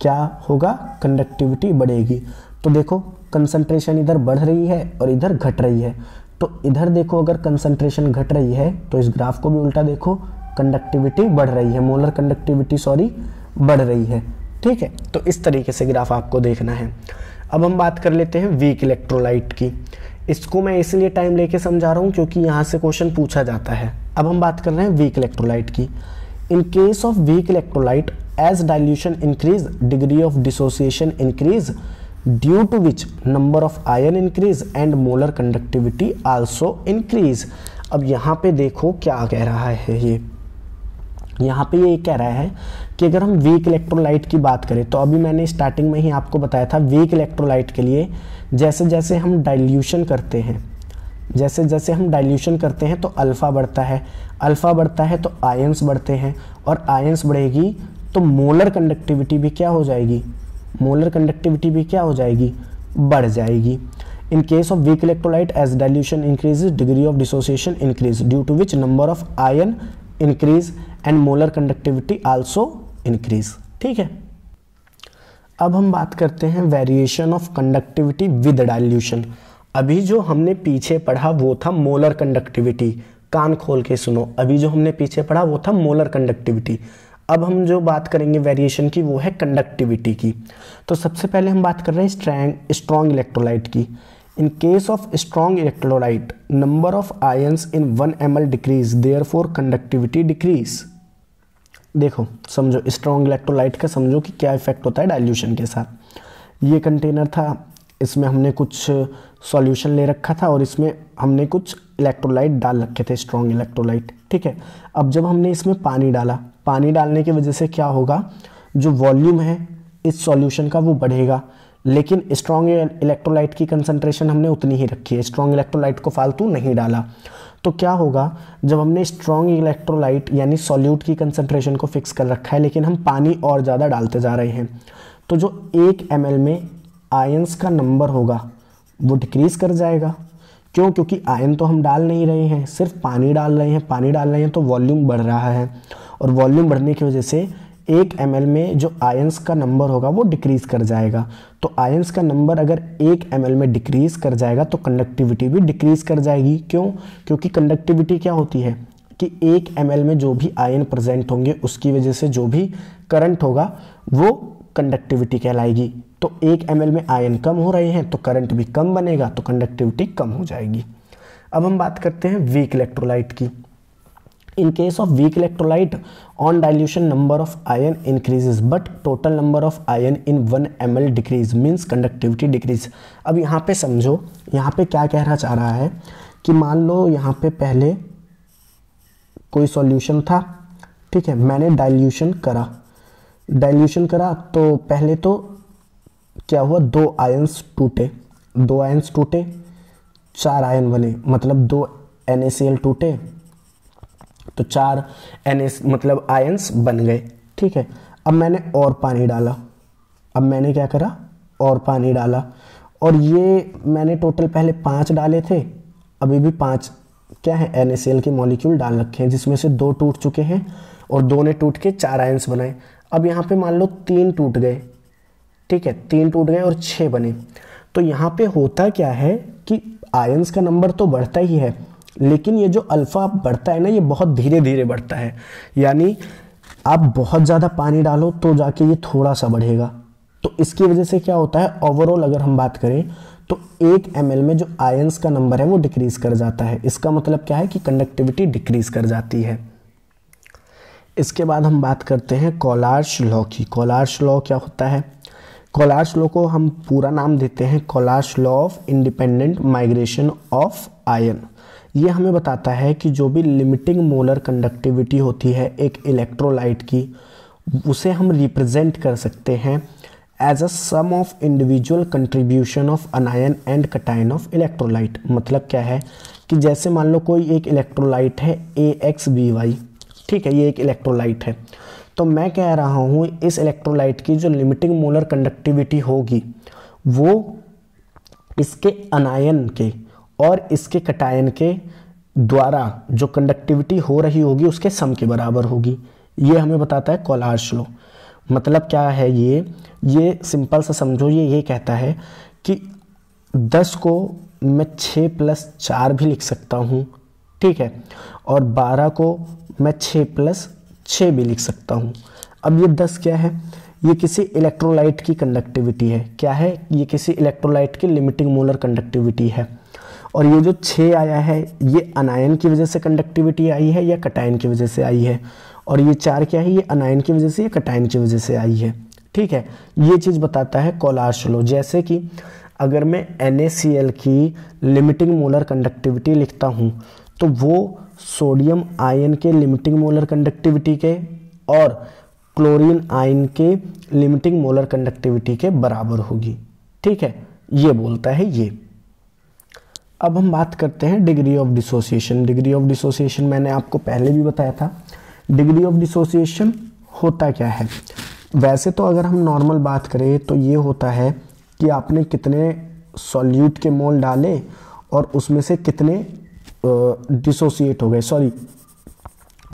क्या होगा कंडक्टिविटी बढ़ेगी तो देखो कंसंट्रेशन इधर बढ़ रही है और इधर घट रही है तो इधर देखो अगर कंसंट्रेशन घट रही है तो इस ग्राफ को भी उल्टा देखो कंडक्टिविटी बढ़ रही है मोलर कंडक्टिविटी सॉरी बढ़ रही है ठीक है तो इस तरीके से ग्राफ आपको देखना है अब हम बात कर लेते हैं वीक इलेक्ट्रोलाइट की इसको मैं इसलिए टाइम लेके समझा रहा हूँ क्योंकि यहाँ से क्वेश्चन पूछा जाता है अब हम बात कर रहे हैं वीक इलेक्ट्रोलाइट की in case of weak electrolyte as dilution increase degree of dissociation increase due to which number of ion increase and molar conductivity also increase अब यहाँ पे देखो क्या कह रहा है ये यहाँ पे ये कह रहा है कि अगर हम वीक इलेक्ट्रोलाइट की बात करें तो अभी मैंने स्टार्टिंग में ही आपको बताया था वीक इलेक्ट्रोलाइट के लिए जैसे जैसे हम डाइल्यूशन करते हैं जैसे जैसे हम डाइल्यूशन करते हैं तो अल्फ़ा बढ़ता है अल्फ़ा बढ़ता है तो आयंस बढ़ते हैं और आयंस बढ़ेगी तो मोलर कंडक्टिविटी भी क्या हो जाएगी मोलर कंडक्टिविटी भी क्या हो जाएगी बढ़ जाएगी in case of weak electrolyte as dilution increase degree of dissociation increase due to which number of ion increase and molar conductivity also increase ठीक है अब हम बात करते हैं variation of conductivity with dilution अभी जो हमने पीछे पढ़ा वो था मोलर कंडक्टिविटी कान खोल के सुनो अभी जो हमने पीछे पढ़ा वो था मोलर कंडक्टिविटी अब हम जो बात करेंगे वेरिएशन की वो है कंडक्टिविटी की तो सबसे पहले हम बात कर रहे हैं स्ट्रैंग स्ट्रॉन्ग इलेक्ट्रोलाइट की in case of strong electrolyte number of ions in one M L decrease therefore conductivity decrease देखो समझो स्ट्रॉन्ग इलेक्ट्रोलाइट का समझो कि क्या इफेक्ट होता है डाइल्यूशन के साथ ये कंटेनर था इसमें हमने कुछ सॉल्यूशन ले रखा था और इसमें हमने कुछ इलेक्ट्रोलाइट डाल रखे थे स्ट्रॉन्ग इलेक्ट्रोलाइट ठीक है अब जब हमने इसमें पानी डाला पानी डालने की वजह से क्या होगा जो वॉल्यूम है इस सॉल्यूशन का वो बढ़ेगा लेकिन स्ट्रॉन्ग इलेक्ट्रोलाइट की कंसनट्रेशन हमने उतनी ही रखी है स्ट्रॉन्ग इलेक्ट्रोलाइट को फालतू नहीं डाला तो क्या होगा जब हमने स्ट्रॉन्ग इलेक्ट्रोलाइट यानी सॉल्यूट की कंसनट्रेशन को फिक्स कर रखा है लेकिन हम पानी और ज़्यादा डालते जा रहे हैं तो जो एक एम में आयंस का नंबर होगा वो डिक्रीज़ कर जाएगा क्यों क्योंकि आयन तो हम डाल नहीं रहे हैं सिर्फ पानी डाल रहे हैं पानी डाल रहे हैं तो वॉल्यूम बढ़ रहा है और वॉल्यूम बढ़ने की वजह से एक एम में जो आयंस का नंबर होगा वो डिक्रीज़ कर जाएगा तो आयंस का नंबर अगर एक एम में डिक्रीज़ कर जाएगा तो कंडक्टिविटी भी डिक्रीज़ कर जाएगी क्यों क्योंकि कंडक्टिविटी क्या होती है कि एक एम में जो भी आयन प्रेजेंट होंगे उसकी वजह से जो भी करंट होगा वो कंडक्टिविटी कहलाएगी तो एक एम में आयन कम हो रहे हैं तो करंट भी कम बनेगा तो कंडक्टिविटी कम हो जाएगी अब हम बात करते हैं वीक इलेक्ट्रोलाइट की in case of weak electrolyte on dilution number of ion increases but total number of ion in one M L decrease means conductivity decrease अब यहाँ पे समझो यहाँ पे क्या कहना चाह रहा है कि मान लो यहाँ पे पहले कोई सॉल्यूशन था ठीक है मैंने डाइल्यूशन करा डाइल्यूशन करा तो पहले तो क्या हुआ दो आयन्स टूटे दो आयन्स टूटे चार आयन बने मतलब दो एन टूटे तो चार एन मतलब आयंस बन गए ठीक है अब मैंने और पानी डाला अब मैंने क्या करा और पानी डाला और ये मैंने टोटल पहले पाँच डाले थे अभी भी पाँच क्या है एन के मॉलिक्यूल डाल रखे हैं जिसमें से दो टूट चुके हैं और दो ने टूट के चार आयंस बनाए अब यहाँ पे मान लो तीन टूट गए ठीक है तीन टूट गए और छः बने तो यहाँ पे होता क्या है कि आयंस का नंबर तो बढ़ता ही है लेकिन ये जो अल्फ़ा बढ़ता है ना ये बहुत धीरे धीरे बढ़ता है यानी आप बहुत ज़्यादा पानी डालो तो जाके ये थोड़ा सा बढ़ेगा तो इसकी वजह से क्या होता है ओवरऑल अगर हम बात करें तो एक एम में जो आयंस का नंबर है वो डिक्रीज़ कर जाता है इसका मतलब क्या है कि कंडक्टिविटी डिक्रीज़ कर जाती है इसके बाद हम बात करते हैं कॉलार्श लॉ की कॉलार्श लॉ क्या होता है कोलार्श लॉ को हम पूरा नाम देते हैं Kohlrausch law of independent migration of ion ये हमें बताता है कि जो भी लिमिटिंग मोलर कंडक्टिविटी होती है एक इलेक्ट्रोलाइट की उसे हम रिप्रेजेंट कर सकते हैं as a sum of individual contribution of anion and cation of electrolyte मतलब क्या है कि जैसे मान लो कोई एक इलेक्ट्रोलाइट है ए एक्स बी वाई ठीक है ये एक इलेक्ट्रोलाइट है तो मैं कह रहा हूँ इस इलेक्ट्रोलाइट की जो लिमिटिंग मोलर कंडक्टिविटी होगी वो इसके अनायन के और इसके कटायन के द्वारा जो कंडक्टिविटी हो रही होगी उसके सम के बराबर होगी ये हमें बताता है कोलार्स लो मतलब क्या है ये ये सिंपल सा समझो ये ये कहता है कि दस को मैं 6 प्लस चार भी लिख सकता हूँ ठीक है और बारह को मैं छः प्लस छः भी लिख सकता हूँ अब ये दस क्या है ये किसी इलेक्ट्रोलाइट की कंडक्टिविटी है क्या है ये किसी इलेक्ट्रोलाइट की लिमिटिंग मोलर कंडक्टिविटी है और ये जो छः आया है ये अनायन की वजह से कंडक्टिविटी आई है या कटायन की वजह से आई है और ये चार क्या है ये अनायन की वजह से या कटायन की वजह से आई है ठीक है ये चीज़ बताता है कोलार्स लो जैसे कि अगर मैं एन की लिमिटिंग मोलर कंडक्टिविटी लिखता हूँ तो वो सोडियम आयन के लिमिटिंग मोलर कंडक्टिविटी के और क्लोरीन आयन के लिमिटिंग मोलर कंडक्टिविटी के बराबर होगी ठीक है ये बोलता है ये अब हम बात करते हैं degree of dissociation degree of dissociation मैंने आपको पहले भी बताया था डिग्री ऑफ डिसोसिएशन होता क्या है वैसे तो अगर हम नॉर्मल बात करें तो ये होता है कि आपने कितने सॉल्यूट के मोल डाले और उसमें से कितने डिसोसिएट हो गए सॉरी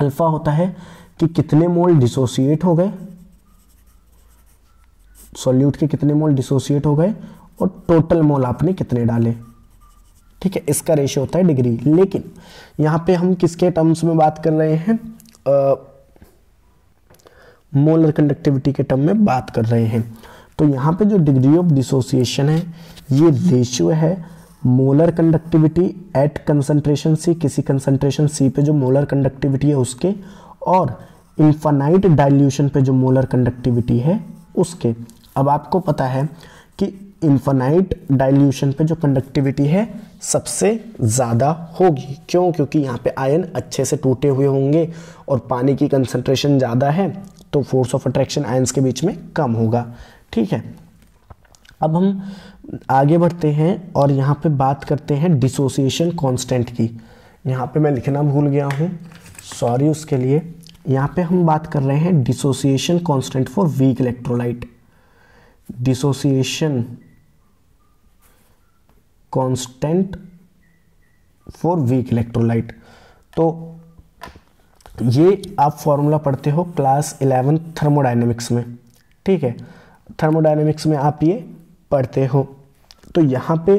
अल्फ़ा होता है कि कितने मोल डिसोसिएट हो गए सॉल्यूट के कितने मोल डिसोसिएट हो गए और टोटल मोल आपने कितने डाले ठीक है इसका रेशियो होता है डिग्री लेकिन यहाँ पे हम किसके टर्म्स में बात कर रहे हैं मोलर कंडक्टिविटी के टर्म में बात कर रहे हैं तो यहाँ पे जो डिग्री ऑफ डिसोसिएशन है ये रेशियो है molar conductivity at concentration C किसी कंसंट्रेशन सी पे जो मोलर कंडक्टिविटी है उसके और इन्फानाइट डाइल्यूशन पे जो मोलर कंडक्टिविटी है उसके अब आपको पता है कि इन्फानाइट डाइल्यूशन पे जो कंडक्टिविटी है सबसे ज़्यादा होगी क्यों क्योंकि यहाँ पे आयन अच्छे से टूटे हुए होंगे और पानी की कंसंट्रेशन ज़्यादा है तो फोर्स ऑफ अट्रैक्शन आयन्स के बीच में कम होगा ठीक है अब हम आगे बढ़ते हैं और यहाँ पे बात करते हैं डिसोसिएशन कांस्टेंट की यहाँ पे मैं लिखना भूल गया हूँ सॉरी उसके लिए यहाँ पे हम बात कर रहे हैं dissociation constant for weak electrolyte dissociation constant for weak electrolyte तो ये आप फॉर्मूला पढ़ते हो क्लास इलेवन थर्मोडाइनमिक्स में ठीक है थर्मोडाइनमिक्स में आप ये पढ़ते हो तो यहाँ पे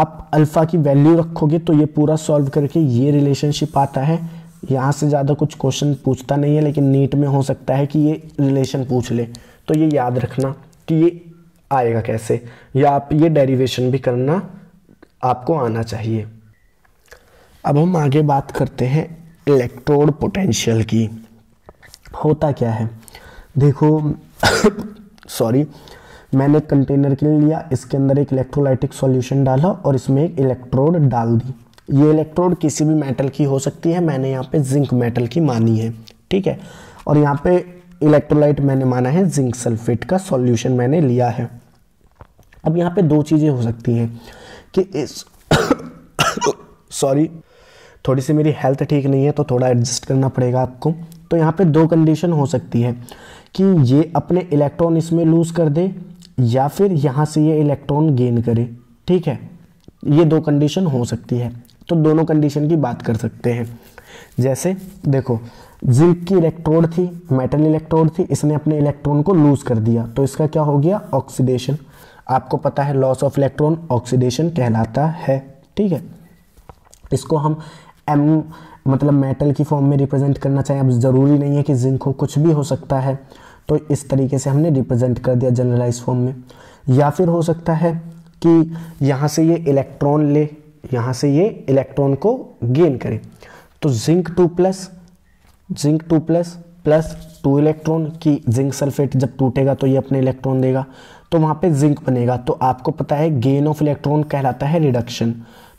आप अल्फ़ा की वैल्यू रखोगे तो ये पूरा सॉल्व करके ये रिलेशनशिप आता है यहाँ से ज़्यादा कुछ क्वेश्चन पूछता नहीं है लेकिन नीट में हो सकता है कि ये रिलेशन पूछ ले तो ये याद रखना कि ये आएगा कैसे या आप ये डेरिवेशन भी करना आपको आना चाहिए अब हम आगे बात करते हैं इलेक्ट्रोड पोटेंशियल की होता क्या है देखो सॉरी मैंने एक कंटेनर के लिए लिया इसके अंदर एक इलेक्ट्रोलाइटिक सॉल्यूशन डाला और इसमें एक इलेक्ट्रोड डाल दी ये इलेक्ट्रोड किसी भी मेटल की हो सकती है मैंने यहाँ पे जिंक मेटल की मानी है ठीक है और यहाँ पे इलेक्ट्रोलाइट मैंने माना है जिंक सल्फेट का सॉल्यूशन मैंने लिया है अब यहाँ पे दो चीज़ें हो सकती हैं कि इस सॉरी थोड़ी सी मेरी हेल्थ ठीक नहीं है तो थोड़ा एडजस्ट करना पड़ेगा आपको तो यहाँ पे दो कंडीशन हो सकती है कि ये अपने इलेक्ट्रॉन इसमें लूज़ कर दे या फिर यहाँ से ये इलेक्ट्रॉन गेन करे ठीक है ये दो कंडीशन हो सकती है तो दोनों कंडीशन की बात कर सकते हैं जैसे देखो जिंक की इलेक्ट्रोड थी मेटल इलेक्ट्रोड थी इसने अपने इलेक्ट्रॉन को लूज़ कर दिया तो इसका क्या हो गया ऑक्सीडेशन आपको पता है लॉस ऑफ इलेक्ट्रॉन ऑक्सीडेशन कहलाता है ठीक है इसको हम एम मतलब मेटल की फॉर्म में रिप्रेजेंट करना चाहें अब ज़रूरी नहीं है कि जिंक हो कुछ भी हो सकता है तो इस तरीके से हमने रिप्रेजेंट कर दिया जनरलाइज फॉर्म में या फिर हो सकता है कि यहाँ से ये इलेक्ट्रॉन ले यहाँ से ये इलेक्ट्रॉन को गेन करे तो zinc two plus zinc two plus plus two electron कि जिंक सल्फेट जब टूटेगा तो ये अपने इलेक्ट्रॉन देगा तो वहाँ पे जिंक बनेगा तो आपको पता है गेन ऑफ इलेक्ट्रॉन कहलाता है रिडक्शन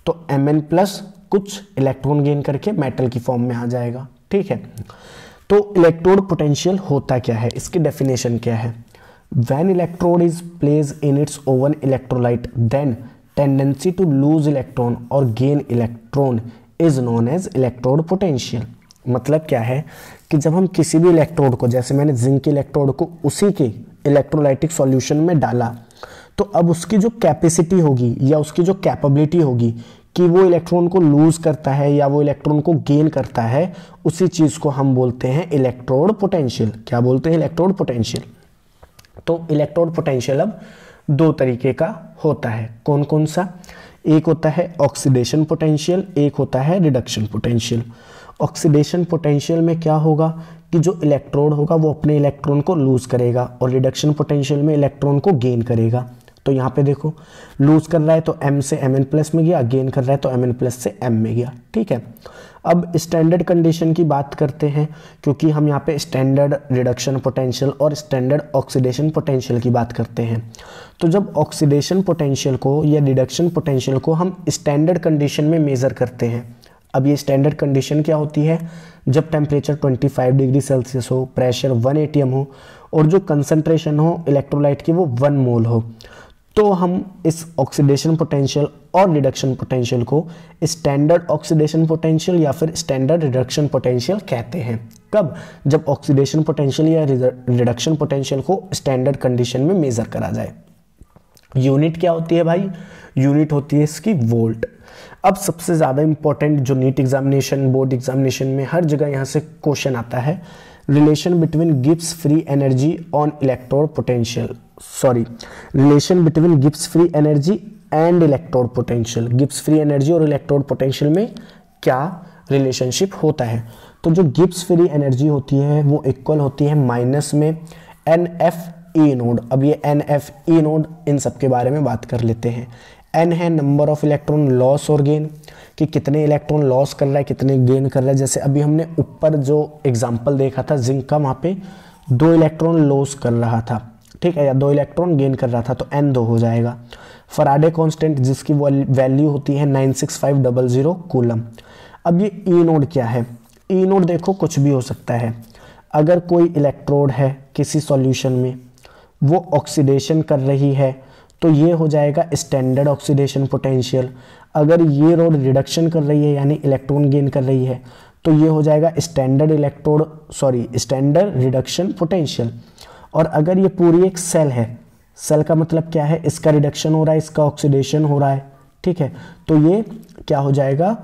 तो एम एन प्लस कुछ इलेक्ट्रॉन गेन करके मेटल की फॉर्म में आ जाएगा ठीक है तो इलेक्ट्रोड पोटेंशियल होता क्या है इसकी डेफिनेशन क्या है when electrode is placed in its own electrolyte then tendency to lose electron और gain electron is known as electrode potential मतलब क्या है कि जब हम किसी भी इलेक्ट्रोड को जैसे मैंने जिंक के इलेक्ट्रोड को उसी के इलेक्ट्रोलाइटिक सॉल्यूशन में डाला तो अब उसकी जो कैपेसिटी होगी या उसकी जो कैपेबिलिटी होगी कि वो इलेक्ट्रॉन को लूज़ करता है या वो इलेक्ट्रॉन को गेन करता है उसी चीज़ को हम बोलते हैं इलेक्ट्रोड पोटेंशियल क्या बोलते हैं इलेक्ट्रोड पोटेंशियल तो इलेक्ट्रोड पोटेंशियल अब दो तरीके का होता है कौन कौन सा एक होता है ऑक्सीडेशन पोटेंशियल एक होता है रिडक्शन पोटेंशियल ऑक्सीडेशन पोटेंशियल में क्या होगा कि जो इलेक्ट्रोड होगा वो अपने इलेक्ट्रॉन को लूज़ करेगा और रिडक्शन पोटेंशियल में इलेक्ट्रॉन को गेन करेगा तो यहाँ पे देखो लूज़ कर रहा है तो एम से एम एन प्लस में गया गेन कर रहा है तो एम एन प्लस से एम में गया ठीक है अब स्टैंडर्ड कंडीशन की बात करते हैं क्योंकि हम यहाँ पे स्टैंडर्ड रिडक्शन पोटेंशियल और स्टैंडर्ड ऑक्सीडेशन पोटेंशियल की बात करते हैं तो जब ऑक्सीडेशन पोटेंशियल को या रिडक्शन पोटेंशियल को हम स्टैंडर्ड कंडीशन में मेज़र करते हैं अब ये स्टैंडर्ड कंडीशन क्या होती है जब टेम्परेचर 25 डिग्री सेल्सियस हो प्रेशर 1 एटीएम हो और जो कंसनट्रेशन हो इलेक्ट्रोलाइट की वो वन मोल हो तो हम इस ऑक्सीडेशन पोटेंशियल और रिडक्शन पोटेंशियल को स्टैंडर्ड ऑक्सीडेशन पोटेंशियल या फिर स्टैंडर्ड रिडक्शन पोटेंशियल कहते हैं कब जब ऑक्सीडेशन पोटेंशियल या रिडक्शन पोटेंशियल को स्टैंडर्ड कंडीशन में मेज़र करा जाए यूनिट क्या होती है भाई यूनिट होती है इसकी वोल्ट अब सबसे ज़्यादा इम्पोर्टेंट जो नीट एग्जामिनेशन बोर्ड एग्जामिनेशन में हर जगह यहाँ से क्वेश्चन आता है relation between Gibbs free energy on electrode potential sorry relation between Gibbs free energy and electrode potential Gibbs free energy और इलेक्ट्रोड पोटेंशियल में क्या रिलेशनशिप होता है तो जो गिप्स फ्री एनर्जी होती है वो इक्वल होती है माइनस में एन एफ ई नोड अब ये एन एफ ई नोड इन सब के बारे में बात कर लेते हैं एन है नंबर ऑफ इलेक्ट्रॉन लॉस और गेन कि कितने इलेक्ट्रॉन लॉस कर रहा है कितने गेन कर रहा है जैसे अभी हमने ऊपर जो एग्जाम्पल देखा था जिंक का वहाँ पे दो इलेक्ट्रॉन लॉस कर रहा था ठीक है या दो इलेक्ट्रॉन गेन कर रहा था तो एन दो हो जाएगा फराडे कांस्टेंट जिसकी वैल्यू होती है nine six five double zero coulomb अब ये ई e नोड क्या है ई e नोड देखो कुछ भी हो सकता है अगर कोई इलेक्ट्रोड है किसी सॉल्यूशन में वो ऑक्सीडेशन कर रही है तो ये हो जाएगा स्टैंडर्ड ऑक्सीडेशन पोटेंशियल अगर ये रोड रिडक्शन कर रही है यानी इलेक्ट्रॉन गेन कर रही है तो ये हो जाएगा standard electrode sorry standard reduction potential और अगर ये पूरी एक सेल है सेल का मतलब क्या है इसका रिडक्शन हो रहा है इसका ऑक्सीडेशन हो रहा है ठीक है तो ये क्या हो जाएगा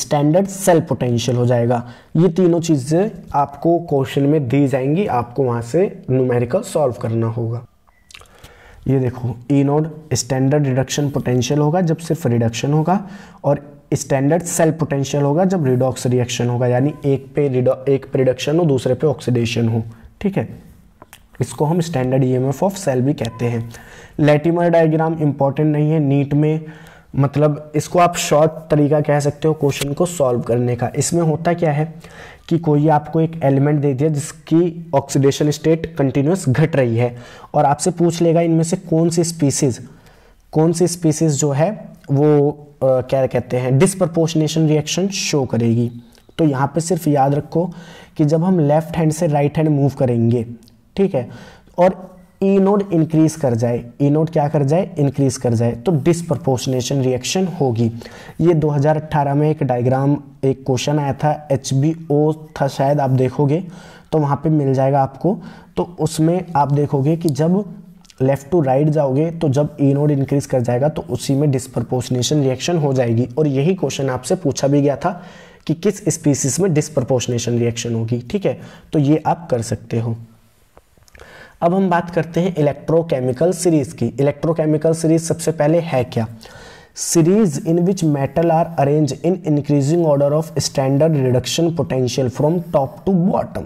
स्टैंडर्ड सेल पोटेंशियल हो जाएगा ये तीनों चीज़ें आपको क्वेश्चन में दी जाएंगी आपको वहां से न्यूमेरिकल सॉल्व करना होगा ये देखो E naught standard reduction potential होगा जब सिर्फ रिडक्शन होगा और स्टैंडर्ड सेल पोटेंशियल होगा जब रिडॉक्स रिएक्शन होगा यानी एक पे एक पे रिडक्शन हो दूसरे पे ऑक्सीडेशन हो ठीक है इसको हम स्टैंडर्ड ईएमएफ ऑफ सेल भी कहते हैं लेटिमर डायग्राम इंपॉर्टेंट नहीं है नीट में मतलब इसको आप शॉर्ट तरीका कह सकते हो क्वेश्चन को सॉल्व करने का इसमें होता क्या है कि कोई आपको एक एलिमेंट दे दिया जिसकी ऑक्सीडेशन स्टेट कंटिन्यूस घट रही है और आपसे पूछ लेगा इनमें से कौन सी स्पीसीज़ कौन सी स्पीसीज़ जो है वो आ, क्या कहते हैं डिसप्रपोशनेशन रिएक्शन शो करेगी तो यहाँ पे सिर्फ याद रखो कि जब हम लेफ़्ट हैंड से राइट हैंड मूव करेंगे ठीक है और ई नोड इंक्रीज कर जाए ई e नोड क्या कर जाए इंक्रीज कर जाए तो डिस्प्रपोर्शनेशन रिएक्शन होगी ये 2018 में एक डायग्राम एक क्वेश्चन आया था एच था शायद आप देखोगे तो वहाँ पे मिल जाएगा आपको तो उसमें आप देखोगे कि जब लेफ़्ट टू राइट जाओगे तो जब ई नोड इंक्रीज कर जाएगा तो उसी में डिस्प्रपोर्शनेशन रिएक्शन हो जाएगी और यही क्वेश्चन आपसे पूछा भी गया था कि किस स्पीसीज में डिस्प्रपोर्शनेशन रिएक्शन होगी ठीक है तो ये आप कर सकते हो अब हम बात करते हैं इलेक्ट्रोकेमिकल सीरीज की इलेक्ट्रोकेमिकल सीरीज सबसे पहले है क्या series in which metal are arrange in increasing order of standard reduction potential from top to bottom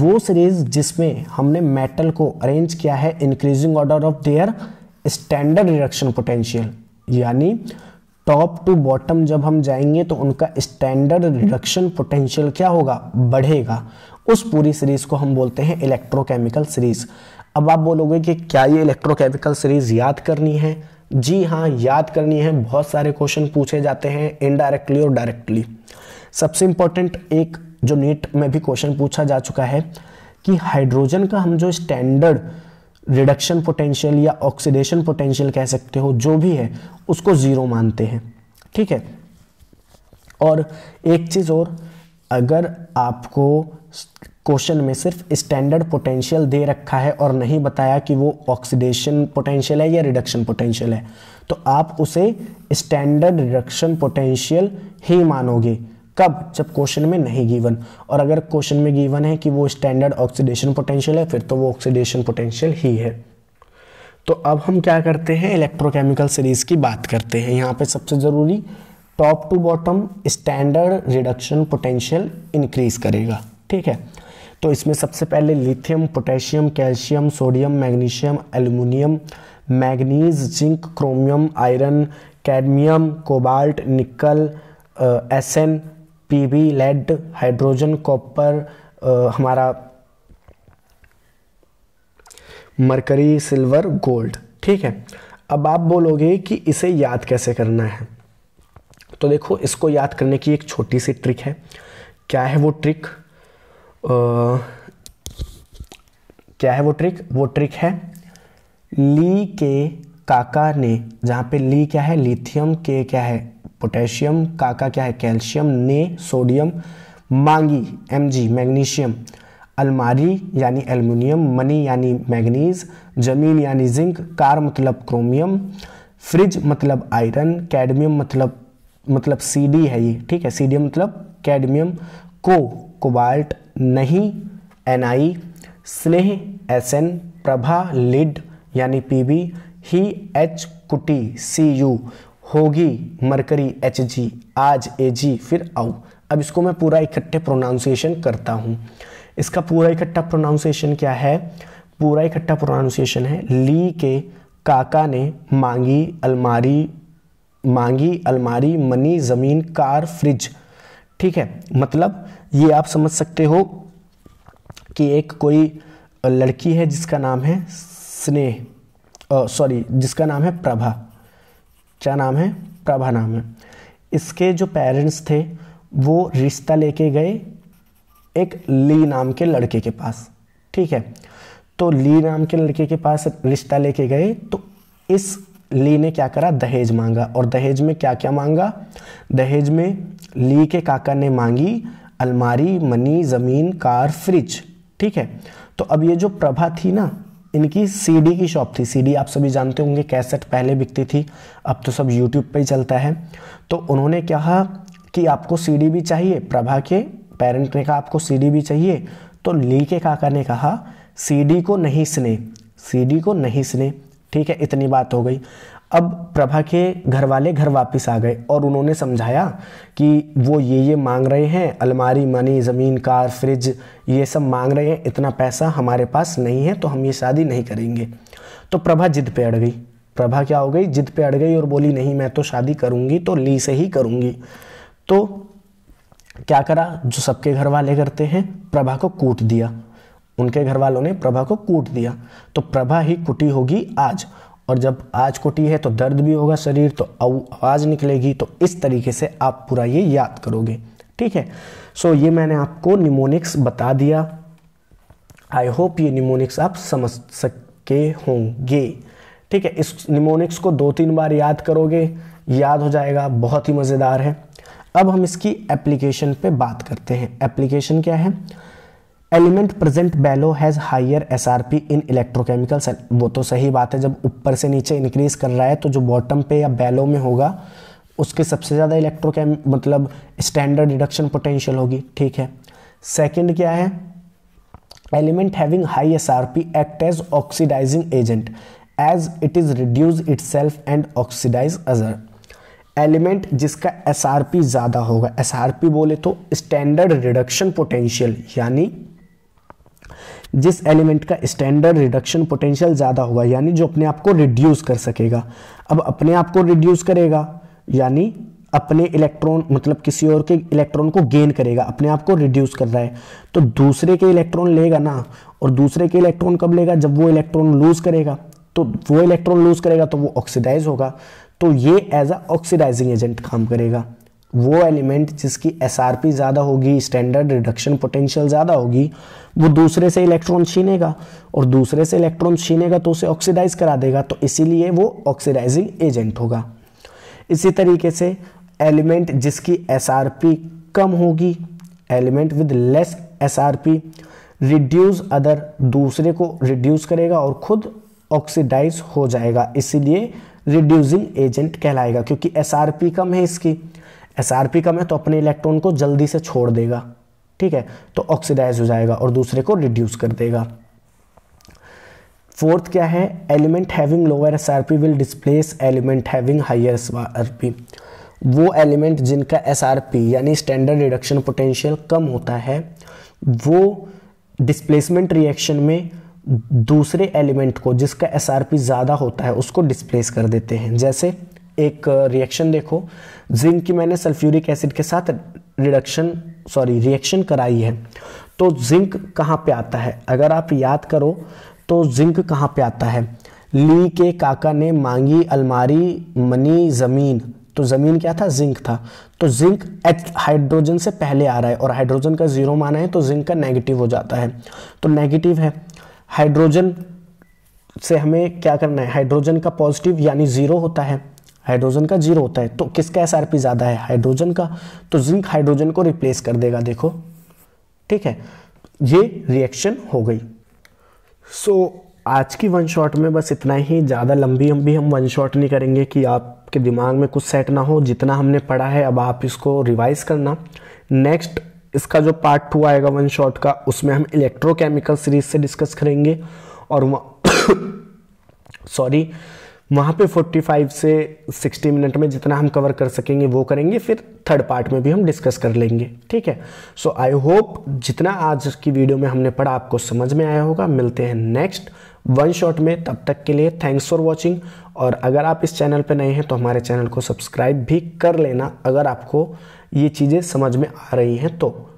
वो सीरीज जिसमें हमने मेटल को अरेंज किया है increasing order of their standard reduction potential यानी टॉप टू बॉटम जब हम जाएंगे तो उनका स्टैंडर्ड रिडक्शन पोटेंशियल क्या होगा बढ़ेगा उस पूरी सीरीज़ को हम बोलते हैं इलेक्ट्रोकेमिकल सीरीज़ अब आप बोलोगे कि क्या ये इलेक्ट्रोकेमिकल सीरीज़ याद करनी है जी हाँ याद करनी है बहुत सारे क्वेश्चन पूछे जाते हैं इनडायरेक्टली और डायरेक्टली सबसे इंपॉर्टेंट एक जो नीट में भी क्वेश्चन पूछा जा चुका है कि हाइड्रोजन का हम जो स्टैंडर्ड रिडक्शन पोटेंशियल या ऑक्सीडेशन पोटेंशियल कह सकते हो जो भी है उसको ज़ीरो मानते हैं ठीक है और एक चीज़ और अगर आपको क्वेश्चन में सिर्फ स्टैंडर्ड पोटेंशियल दे रखा है और नहीं बताया कि वो ऑक्सीडेशन पोटेंशियल है या रिडक्शन पोटेंशियल है तो आप उसे स्टैंडर्ड रिडक्शन पोटेंशियल ही मानोगे कब जब क्वेश्चन में नहीं गिवन और अगर क्वेश्चन में गिवन है कि वो स्टैंडर्ड ऑक्सीडेशन पोटेंशियल है फिर तो वो ऑक्सीडेशन पोटेंशियल ही है तो अब हम क्या करते हैं इलेक्ट्रोकेमिकल सीरीज़ की बात करते हैं यहाँ पे सबसे ज़रूरी top to bottom standard reduction potential increase करेगा ठीक है तो इसमें सबसे पहले lithium potassium calcium sodium magnesium aluminium manganese zinc chromium iron cadmium cobalt nickel S N P lead hydrogen copper हमारा मरकरी सिल्वर गोल्ड ठीक है अब आप बोलोगे कि इसे याद कैसे करना है तो देखो इसको याद करने की एक छोटी सी ट्रिक है क्या है वो ट्रिक आ, क्या है वो ट्रिक वो ट्रिक है ली के काका ने जहाँ पे ली क्या है लिथियम के क्या है पोटेशियम काका क्या है कैल्शियम ने सोडियम मांगी एम जी मैग्नीशियम अलमारी यानी एल्युमिनियम मनी यानी मैग्नीज जमीन यानी जिंक कार मतलब क्रोमियम फ्रिज मतलब आयरन कैडमियम मतलब मतलब सी डी है ये ठीक है सी डी मतलब कैडमियम को कोबाल्ट नहीं एन आई स्नेह एस एन प्रभा लिड यानी पी बी ही एच कुटी सी यू होगी मरकरी एच जी आज ए जी फिर आउ अब इसको मैं पूरा इकट्ठे प्रोनाउंसिएशन करता हूँ इसका पूरा इकट्ठा प्रोनाउंसिएशन क्या है पूरा इकट्ठा प्रोनाउंसिएशन है ली के काका ने मांगी अलमारी मांगी अलमारी मनी ज़मीन कार फ्रिज ठीक है मतलब ये आप समझ सकते हो कि एक कोई लड़की है जिसका नाम है स्नेह सॉरी जिसका नाम है प्रभा क्या नाम है प्रभा नाम है इसके जो पेरेंट्स थे वो रिश्ता लेके गए एक ली नाम के लड़के के पास ठीक है तो ली नाम के लड़के के पास रिश्ता लेके गए तो इस ली ने क्या करा दहेज मांगा और दहेज में क्या क्या मांगा दहेज में ली के काका ने मांगी अलमारी मनी ज़मीन कार फ्रिज ठीक है तो अब ये जो प्रभा थी ना इनकी सीडी की शॉप थी सीडी आप सभी जानते होंगे कैसेट पहले बिकती थी अब तो सब यूट्यूब पे ही चलता है तो उन्होंने कहा कि आपको सीडी भी चाहिए प्रभा के पेरेंट ने कहा आपको सीडी भी चाहिए तो ली के काका ने कहा सीडी को नहीं सुने सीडी को नहीं सुने ठीक है इतनी बात हो गई अब प्रभा के घर वाले घर वापस आ गए और उन्होंने समझाया कि वो ये ये मांग रहे हैं अलमारी मनी ज़मीन कार फ्रिज ये सब मांग रहे हैं इतना पैसा हमारे पास नहीं है तो हम ये शादी नहीं करेंगे तो प्रभा जिद पे अड़ गई प्रभा क्या हो गई जिद पे अड़ गई और बोली नहीं मैं तो शादी करूँगी तो ली से ही करूँगी तो क्या करा जो सबके घर वाले करते हैं प्रभा को कूट दिया उनके घर वालों ने प्रभा को कूट दिया तो प्रभा ही कुटी होगी आज और जब आज कुटी है तो दर्द भी होगा शरीर तो आवाज़ निकलेगी तो इस तरीके से आप पूरा ये याद करोगे ठीक है सो so, ये मैंने आपको निमोनिक्स बता दिया आई होप ये निमोनिक्स आप समझ सके होंगे ठीक है इस निमोनिक्स को दो तीन बार याद करोगे याद हो जाएगा बहुत ही मज़ेदार है अब हम इसकी एप्लीकेशन पे बात करते हैं एप्लीकेशन क्या है element present below has higher S R P in electrochemicals वो तो सही बात है जब ऊपर से नीचे इंक्रीज़ कर रहा है तो जो बॉटम पे या बेलो में होगा उसके सबसे ज़्यादा इलेक्ट्रोकेम मतलब स्टैंडर्ड रिडक्शन पोटेंशियल होगी ठीक है सेकंड क्या है element having high S R P act as oxidising agent as it is reduce itself and oxidise other element जिसका एस आर पी ज़्यादा होगा एस आर पी बोले तो स्टैंडर्ड रिडक्शन पोटेंशियल यानी जिस एलिमेंट का स्टैंडर्ड रिडक्शन पोटेंशियल ज़्यादा होगा यानी जो अपने आप को रिड्यूस कर सकेगा अब अपने आप को रिड्यूस करेगा यानी अपने इलेक्ट्रॉन मतलब किसी और के इलेक्ट्रॉन को गेन करेगा अपने आप को रिड्यूस कर रहा है तो दूसरे के इलेक्ट्रॉन लेगा ना और दूसरे के इलेक्ट्रॉन कब लेगा जब वो इलेक्ट्रॉन लूज़ करेगा तो वो इलेक्ट्रॉन लूज़ करेगा तो वो ऑक्सीडाइज होगा तो ये एज अ ऑक्सीडाइजिंग एजेंट काम करेगा वो एलिमेंट जिसकी एस ज़्यादा होगी स्टैंडर्ड रिडक्शन पोटेंशियल ज़्यादा होगी वो दूसरे से इलेक्ट्रॉन छीनेगा और दूसरे से इलेक्ट्रॉन छीनेगा तो उसे ऑक्सीडाइज करा देगा तो इसीलिए वो ऑक्सीडाइजिंग एजेंट होगा इसी तरीके से एलिमेंट जिसकी एस कम होगी element with less S reduce other दूसरे को रिड्यूस करेगा और खुद ऑक्सीडाइज हो जाएगा इसीलिए रिड्यूसिंग एजेंट कहलाएगा क्योंकि एस कम है इसकी एस कम है तो अपने इलेक्ट्रॉन को जल्दी से छोड़ देगा ठीक है तो ऑक्सीडाइज हो जाएगा और दूसरे को रिड्यूस कर देगा फोर्थ क्या है element having lower S will displace element having higher S वो एलिमेंट जिनका एस यानी स्टैंडर्ड रिडक्शन पोटेंशियल कम होता है वो डिस्प्लेसमेंट रिएक्शन में दूसरे एलिमेंट को जिसका एस ज़्यादा होता है उसको डिस्प्लेस कर देते हैं जैसे एक रिएक्शन देखो जिंक की मैंने सल्फ्यूरिक एसिड के साथ रिडक्शन सॉरी रिएक्शन कराई है तो जिंक कहाँ पे आता है अगर आप याद करो तो जिंक कहाँ पे आता है ली के काका ने मांगी अलमारी मनी ज़मीन तो ज़मीन क्या था जिंक था तो जिंक एच हाइड्रोजन से पहले आ रहा है और हाइड्रोजन का ज़ीरो माना है तो जिंक का नेगेटिव हो जाता है तो नेगेटिव है हाइड्रोजन से हमें क्या करना है हाइड्रोजन का पॉजिटिव यानी ज़ीरो होता है हाइड्रोजन का जीरो होता है तो किसका एस ज़्यादा है हाइड्रोजन का तो जिंक हाइड्रोजन को रिप्लेस कर देगा देखो ठीक है ये रिएक्शन हो गई सो so, आज की वन शॉट में बस इतना ही ज़्यादा लंबी हम भी हम वन शॉट नहीं करेंगे कि आपके दिमाग में कुछ सेट ना हो जितना हमने पढ़ा है अब आप इसको रिवाइज करना नेक्स्ट इसका जो पार्ट टू आएगा वन शॉट का उसमें हम इलेक्ट्रोकेमिकल सीरीज से डिस्कस करेंगे और सॉरी वहाँ पे 45 से 60 मिनट में जितना हम कवर कर सकेंगे वो करेंगे फिर थर्ड पार्ट में भी हम डिस्कस कर लेंगे ठीक है सो आई होप जितना आज की वीडियो में हमने पढ़ा आपको समझ में आया होगा मिलते हैं नेक्स्ट वन शॉट में तब तक के लिए थैंक्स फॉर वॉचिंग और अगर आप इस चैनल पर नए हैं तो हमारे चैनल को सब्सक्राइब भी कर लेना अगर आपको ये चीज़ें समझ में आ रही हैं तो